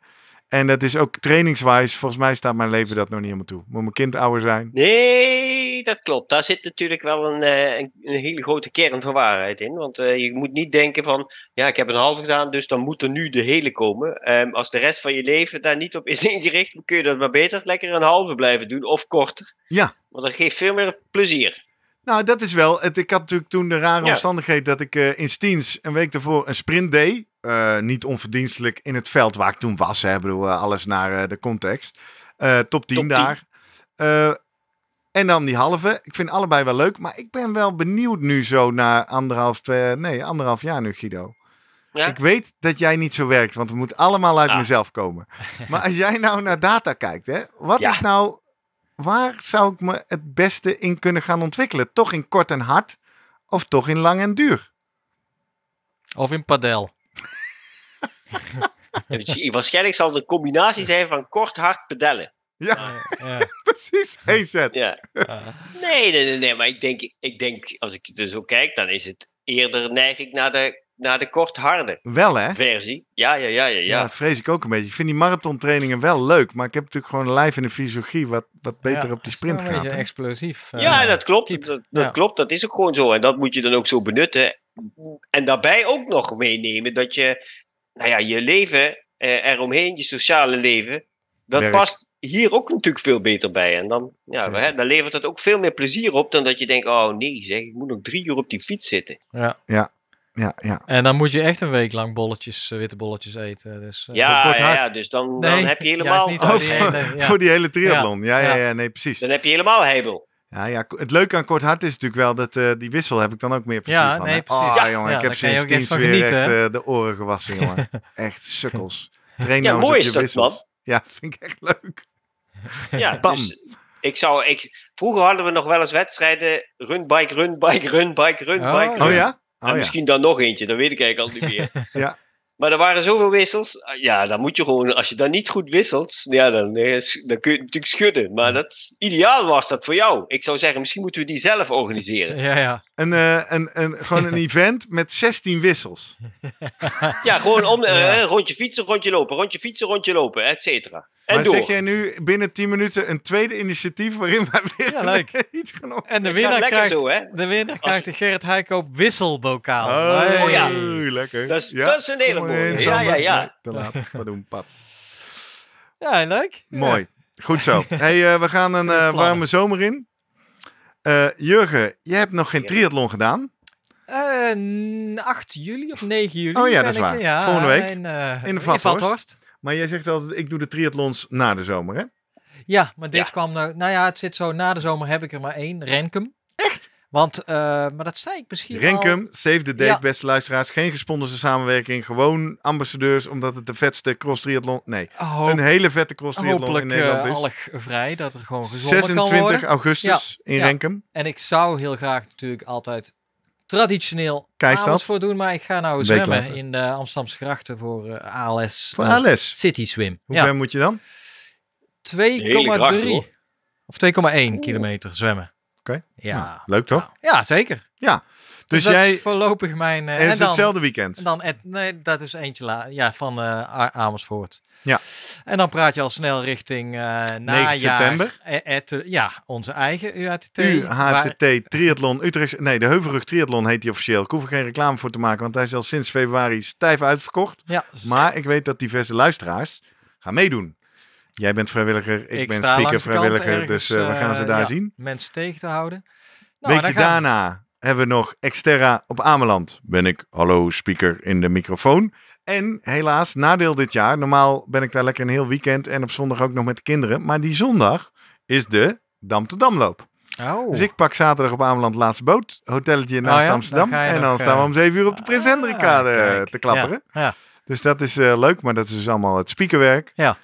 En dat is ook trainingswijs. Volgens mij staat mijn leven dat nog niet helemaal toe. Moet mijn kind ouder zijn? Nee, dat klopt. Daar zit natuurlijk wel een, eh, een hele grote kern van waarheid in. Want eh, je moet niet denken van, ja, ik heb een halve gedaan, dus dan moet er nu de hele komen. Ehm, als de rest van je leven daar niet op is ingericht, dan kun je dat maar beter lekker een halve blijven doen of korter. Ja. Want dat geeft veel meer plezier. Nou, dat is wel. Het, ik had natuurlijk toen de rare omstandigheid dat ik eh, in Steens een week daarvoor een sprint deed. Eh, niet onverdienstelijk in het veld waar ik toen was. Hè. Ik bedoel, eh, alles naar de context. top 10 daar. en dan die halve. Ik vind allebei wel leuk. Maar ik ben wel benieuwd nu zo na anderhalf, twee, nee, anderhalf jaar nu, Guido. Ja? Ik weet dat jij niet zo werkt, want het moet allemaal uit ah. mezelf komen. Maar als jij nou naar data kijkt, hè, wat is nou waar zou ik me het beste in kunnen gaan ontwikkelen? Toch in kort en hard of toch in lang en duur? Of in padel. Waarschijnlijk zal de combinatie zijn van kort, hard, padellen. Ja, ah, precies. Eén set. Ja. Ah. Nee, nee, nee, maar ik denk, ik denk, als ik er zo kijk, dan is het eerder neig ik naar de naar de kort harde wel, hè? versie. Ja, ja, ja, ja, ja. Ja, dat vrees ik ook een beetje. Ik vind die marathontrainingen wel leuk, maar ik heb natuurlijk gewoon lijf in de fysiologie wat, wat beter op die sprint gaat. explosief. Eh, ja, dat klopt. Dat, klopt. Dat is ook gewoon zo. En dat moet je dan ook zo benutten. En daarbij ook nog meenemen dat je, nou ja, je leven eh, eromheen, je sociale leven, dat past hier ook natuurlijk veel beter bij. En dan, ja, hè, dan levert dat ook veel meer plezier op dan dat je denkt, oh nee zeg, ik moet nog drie uur op die fiets zitten. Ja, ja ja, ja. En dan moet je echt een week lang bolletjes, eh, witte bolletjes eten. Dus, eh, ja, ja, ja, dus dan, heb je helemaal... Oh, voor, die hele, ja. triathlon. Ja. ja, ja, nee, precies. Dan heb je helemaal hebel. Ja, ja, het leuke aan Kort Hart is natuurlijk wel dat eh, die wissel heb ik dan ook meer plezier ja, van. Nee, precies. Ah, jongen, ik heb sinds tien, weer de oren gewassen, jongen. echt sukkels. Train ja, nou mooi is dat, Ja, vind ik echt leuk. Ja, Bam. Dus ik zou, ik, vroeger hadden we nog wel eens wedstrijden run, bike, run, bike, run, bike, run, oh, bike. Run. Oh ja? misschien dan nog eentje, dat weet ik eigenlijk al niet meer. ja. Maar er waren zoveel wissels. Ja, dan moet je gewoon, als je dan niet goed wisselt, ja, dan, eh, dan kun je natuurlijk schudden. Maar dat, ideaal was dat voor jou. Ik zou zeggen, misschien moeten we die zelf organiseren. Ja, ja. En, eh, en, en gewoon een event met 16 wissels. ja, gewoon om, ja. Eh, rondje fietsen, rondje lopen, rondje fietsen, rondje lopen, et cetera. En maar zeg jij nu binnen 10 minuten een tweede initiatief waarin wij weer ja, leuk. iets genomen En de winnaar, krijgt, de winnaar krijgt de Gerrit Heikoop wisselbokaal. Oh, oh ja. Lekker. Dat is, een hele mooie. Ja, ja, ja. Te laat. doen, pad. Ja, leuk. Mooi. Goed zo. hey, eh, we gaan een eh, warme zomer in. Eh, Jurgen, jij hebt nog geen triathlon gedaan. 8 juli of 9 juli. Oh ja, dat is waar. Volgende week. in, in de Vathorst. Maar jij zegt altijd, ik doe de triathlons na de zomer, hè? Ja, maar dit kwam nou, nou ja, het zit zo, na de zomer heb ik er maar één, Renkum. Echt? Want, eh, maar dat zei ik misschien Renkum, al... save the date, ja. beste luisteraars. Geen gesponsorde samenwerking, gewoon ambassadeurs, omdat het de vetste cross-triathlon... Nee, oh, een hele vette cross-triathlon in eh, Nederland is. Hopelijk vrij, dat er gewoon gezond kan worden. 26 augustus in Renkum. En ik zou heel graag natuurlijk altijd traditioneel wat voor doen, maar ik ga nou zwemmen in de Amsterdamse grachten voor eh, ALS. Voor eh, ALS? City Swim. Hoe ver moet je dan? 2,3 of 2,1 kilometer zwemmen. Oké. Ja. Nou, leuk toch? Ja, zeker. Ja. Dus, dus jij, is voorlopig mijn... Eh, en is dan, hetzelfde weekend? dan nee, dat is eentje la, ja, van uh, Amersfoort. Ja. En dan praat je al snel richting uh, eh, 9 september. E-, ja, onze eigen UHTT. UHTT waar, Triathlon Utrecht. Nee, de Heuvelrug Triathlon heet die officieel. Ik hoef er geen reclame voor te maken, want hij is al sinds februari stijf uitverkocht. Ja, maar ik weet dat diverse luisteraars gaan meedoen. Jij bent vrijwilliger, ik, ben speaker vrijwilliger, dus we gaan ze daar zien. Mensen tegen te houden. Nou, daarna hebben we nog Exterra op Ameland. Ben ik, hallo, speaker in de microfoon. En helaas, nadeel dit jaar. Normaal ben ik daar lekker een heel weekend en op zondag ook nog met de kinderen. Maar die zondag is de dam damloop Oh. Dus ik pak zaterdag op Ameland laatste boot, hotelletje oh naast Amsterdam. en dan staan we eh, om 7 uur op de ah, Prins Hendrikade te klapperen. Ja, Dus dat is eh, leuk, maar dat is dus allemaal het speakerwerk. Ja.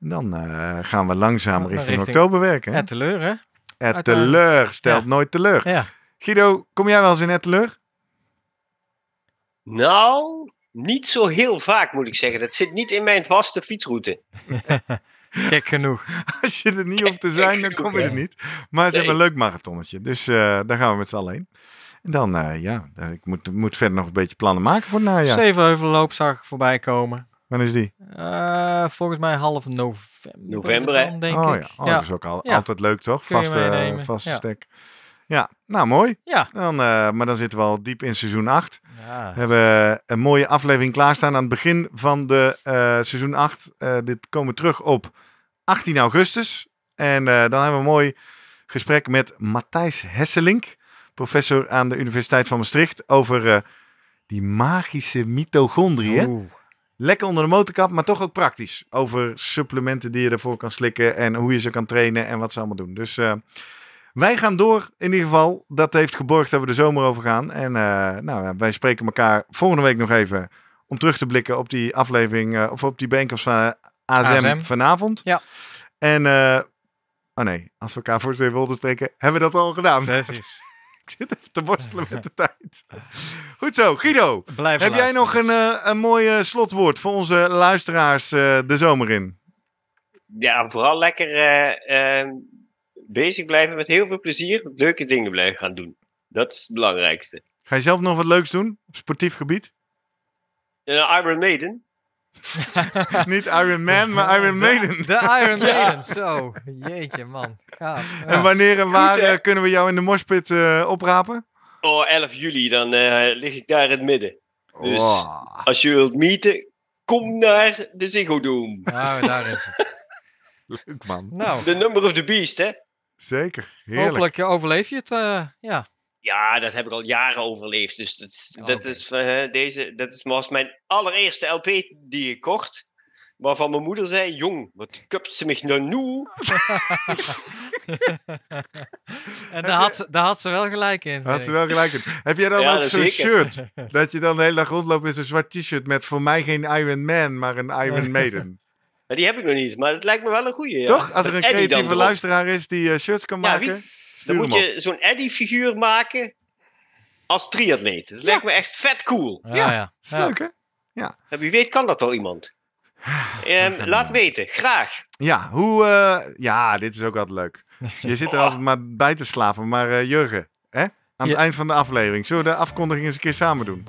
En dan eh, gaan we langzaam richting, oktober werken. Hè? teleur, hè? Het teleur stelt nooit teleur. Ja. Guido, kom jij wel eens in Etteleur? Nou, niet zo heel vaak moet ik zeggen. Dat zit niet in mijn vaste fietsroute. Gek genoeg. Als je er niet hoeft te zijn, dan kom je er niet. Maar ze hebben een leuk marathonnetje. Dus eh, daar gaan we met z'n allen En dan, eh, ja, ik moet, moet verder nog een beetje plannen maken voor het najaar. Zevenheuvelloop zag ik voorbij komen. Wanneer is die? Eh, volgens mij half november. November, hè? Denk oh, ik. Ja. Oh, is ook al, altijd leuk, toch? vaste, vaste ja. stek. Ja, nou mooi. Ja. Dan, eh, maar dan zitten we al diep in seizoen 8. Ja. We hebben een mooie aflevering klaarstaan aan het begin van de eh, seizoen 8. Eh, dit komen terug op 18 augustus. En dan hebben we een mooi gesprek met Matthijs Hesselink, professor aan de Universiteit van Maastricht, over die magische mitochondriën. Lekker onder de motorkap, maar toch ook praktisch. Over supplementen die je ervoor kan slikken en hoe je ze kan trainen en wat ze allemaal doen. Dus wij gaan door in ieder geval. Dat heeft geborgd dat we de zomer over gaan. En eh, nou, wij spreken elkaar volgende week nog even om terug te blikken op die aflevering eh, of op die bankers van eh, ASM, vanavond. Ja. En, oh nee, als we elkaar voor twee wilden spreken, hebben we dat al gedaan. Precies. Ik zit even te worstelen met de tijd. Goed zo, Guido. Blijf heb jij nog een, een mooi slotwoord voor onze luisteraars de zomer in? Ja, vooral lekker bezig blijven met heel veel plezier, leuke dingen blijven gaan doen. Dat is het belangrijkste. Ga je zelf nog wat leuks doen op sportief gebied? Uh, Iron Maiden. Niet Iron Man, maar Iron Maiden. De, Iron Maiden, zo. jeetje, man. En wanneer en waar eh, kunnen we jou in de morspit uh, eh, oprapen? Oh, 11 juli, dan lig ik daar in het midden. Dus oh. als je wilt meeten, kom naar de Ziggo Dome. Nou, daar is het. Leuk, man. Nou. De Number of the Beast, hè? Zeker, heerlijk. Hopelijk eh, overleef je het, eh, ja. Ja, dat heb ik al jaren overleefd. Dus dat, oh, dat is, eh, deze, dat is, was mijn allereerste LP die ik kocht. Waarvan mijn moeder zei, jong, wat kupt ze mich nou nu? en daar had, daar had ze wel gelijk in. Had ze wel gelijk in. Heb jij dan ook zo'n shirt? Dat je dan de hele dag rondloopt in zo'n zwart t-shirt met voor mij geen Iron Man, maar een Iron Maiden die heb ik nog niet, maar het lijkt me wel een goeie. Ja. Toch? Als er een creatieve luisteraar is die eh, shirts kan maken. Dan moet je zo'n Eddie-figuur maken als triatleet. Dat lijkt me echt vet cool. Ja, ja. is leuk hè? Ja. wie weet kan dat wel iemand. Um, laat weten, graag. Ja, hoe, eh, ja, dit is ook wat leuk. Je zit er oh. altijd maar bij te slapen. Maar uh, Jurgen, hè? aan het eind van de aflevering, zullen we de afkondiging eens een keer samen doen?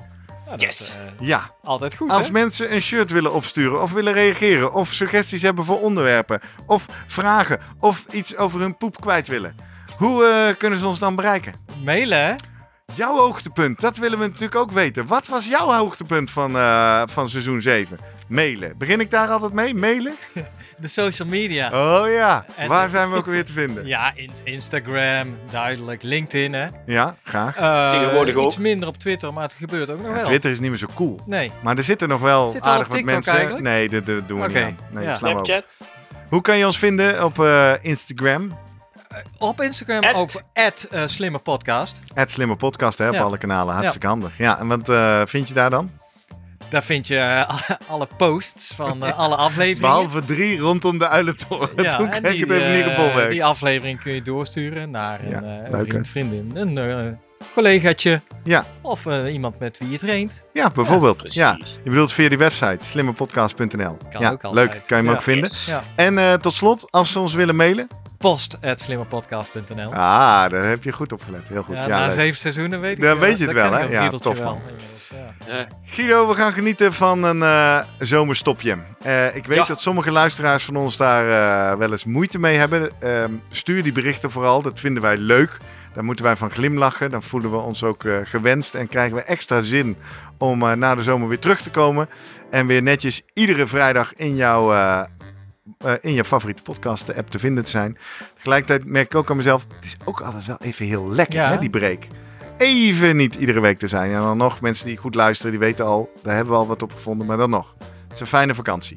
Ja, yes. Eh, altijd goed. Als mensen een shirt willen opsturen of willen reageren of suggesties hebben voor onderwerpen of vragen of iets over hun poep kwijt willen, hoe eh, kunnen ze ons dan bereiken? Mailen Jouw hoogtepunt, dat willen we natuurlijk ook weten. Wat was jouw hoogtepunt van, eh, van seizoen 7? Mailen. Begin ik daar altijd mee? Mailen? De social media. Oh ja. Waar eh, zijn we ook weer te vinden? Ja, Instagram, duidelijk. LinkedIn, hè? Ja, graag. Uh, Iets minder op Twitter, maar het gebeurt ook nog wel. Twitter is niet meer zo cool. Nee. Maar er zitten nog wel aardig wat mensen. Nee, dat, doen we okay. niet aan. Hoe kan je ons vinden op eh, Instagram? op Instagram over @slimmepodcast. Podcast. At Podcast, hè, op alle kanalen. Hartstikke handig. Ja, en wat vind je daar dan? Daar vind je eh, alle posts van eh, alle afleveringen. Behalve drie rondom de Uilentoren. Ja, Toen het even niet eh, die aflevering kun je doorsturen naar een, vriend, vriendin, een uh, collegaatje. Ja. Of iemand met wie je traint. Ja, bijvoorbeeld. Ja, Je bedoelt via die website, slimmepodcast.nl. ja, ook Leuk, kan je hem ook vinden. En tot slot, als ze ons willen mailen, post.slimmerpodcast.nl. Ah, daar heb je goed op gelet. Heel goed. Ja, na zeven seizoenen weet ik Dan weet je het wel, hè? Ja, tof Ja. Guido, we gaan genieten van een eh, zomerstopje. Eh, ik weet dat sommige luisteraars van ons daar eh, wel eens moeite mee hebben. Ehm, stuur die berichten vooral, dat vinden wij leuk. Daar moeten wij van glimlachen. Dan voelen we ons ook gewenst en krijgen we extra zin om na de zomer weer terug te komen. En weer netjes iedere vrijdag in jouw eh, in je favoriete podcast app te vinden te zijn. Tegelijkertijd merk ik ook aan mezelf, het is ook altijd wel even heel lekker, hè, die break. Even niet iedere week te zijn. En dan nog, mensen die goed luisteren, die weten al, daar hebben we al wat op gevonden, maar dan nog. Het is een fijne vakantie.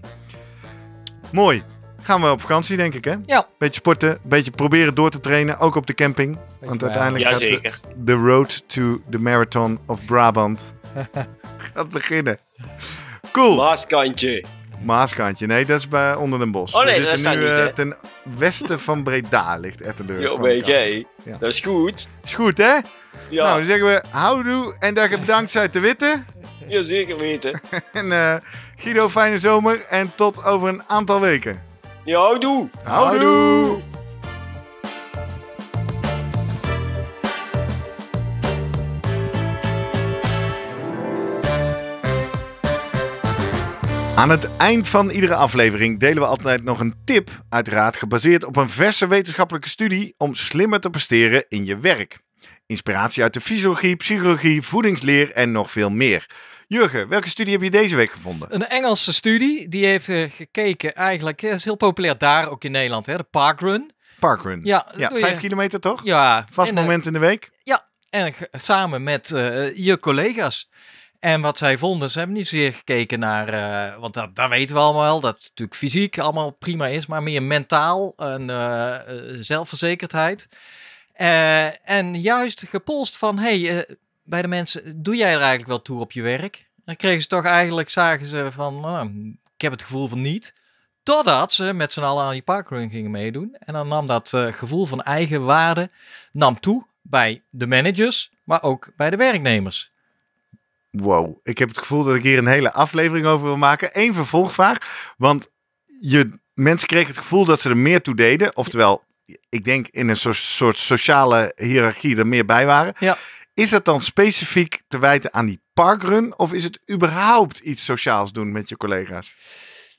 Mooi. Gaan we op vakantie, denk ik, hè? Ja. Beetje sporten, beetje proberen door te trainen, ook op de camping. want uiteindelijk ja, gaat de, road to the marathon of Brabant gaat beginnen. Cool. kantje. Maaskantje, nee, dat is bij onder den bos. Oh nee, dat nu, eh, Ten westen van Breda ligt Ettenburg. Jo, BG, ja. dat is goed. Is goed, hè? Ja. Nou, dan zeggen we houdoe en daar gebedankt bedankt zij te witte. Jazeker weten. en uh, Guido, fijne zomer en tot over een aantal weken. Ja, houdoe. Houdoe. houdoe. Aan het eind van iedere aflevering delen we altijd nog een tip, uiteraard gebaseerd op een verse wetenschappelijke studie om slimmer te presteren in je werk. Inspiratie uit de fysiologie, psychologie, voedingsleer en nog veel meer. Jurgen, welke studie heb je deze week gevonden? Een Engelse studie, die heeft eh, gekeken eigenlijk, eh, is heel populair daar ook in Nederland, hè, de parkrun. Parkrun. Ja, vijf kilometer toch? Ja. Vast eh, moment in de week? Ja, en samen met je collega's. En wat zij vonden, ze hebben niet zozeer gekeken naar, eh, want dat, dat weten we allemaal wel, dat het natuurlijk fysiek allemaal prima is, maar meer mentaal en eh, eh, zelfverzekerdheid. en juist gepolst van, hey, bij de mensen, doe jij er eigenlijk wel toe op je werk? dan kregen ze toch eigenlijk, zagen ze van, nou, ik heb het gevoel van niet. Totdat ze met z'n allen aan die parkrun gingen meedoen. En dan nam dat gevoel van eigen waarde nam toe bij de managers, maar ook bij de werknemers. Wow, ik heb het gevoel dat ik hier een hele aflevering over wil maken. Eén vervolgvraag, want je, mensen kregen het gevoel dat ze er meer toe deden. Oftewel, ik denk in een soort, soort sociale hiërarchie er meer bij waren. Ja. Is dat dan specifiek te wijten aan die parkrun? Of is het überhaupt iets sociaals doen met je collega's?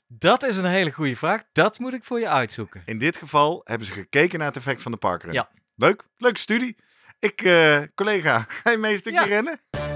Dat is een hele goede vraag. Dat moet ik voor je uitzoeken. In dit geval hebben ze gekeken naar het effect van de parkrun. Ja. Leuk, leuke studie. Ik, eh, collega, ga je mee een stukje ja. rennen?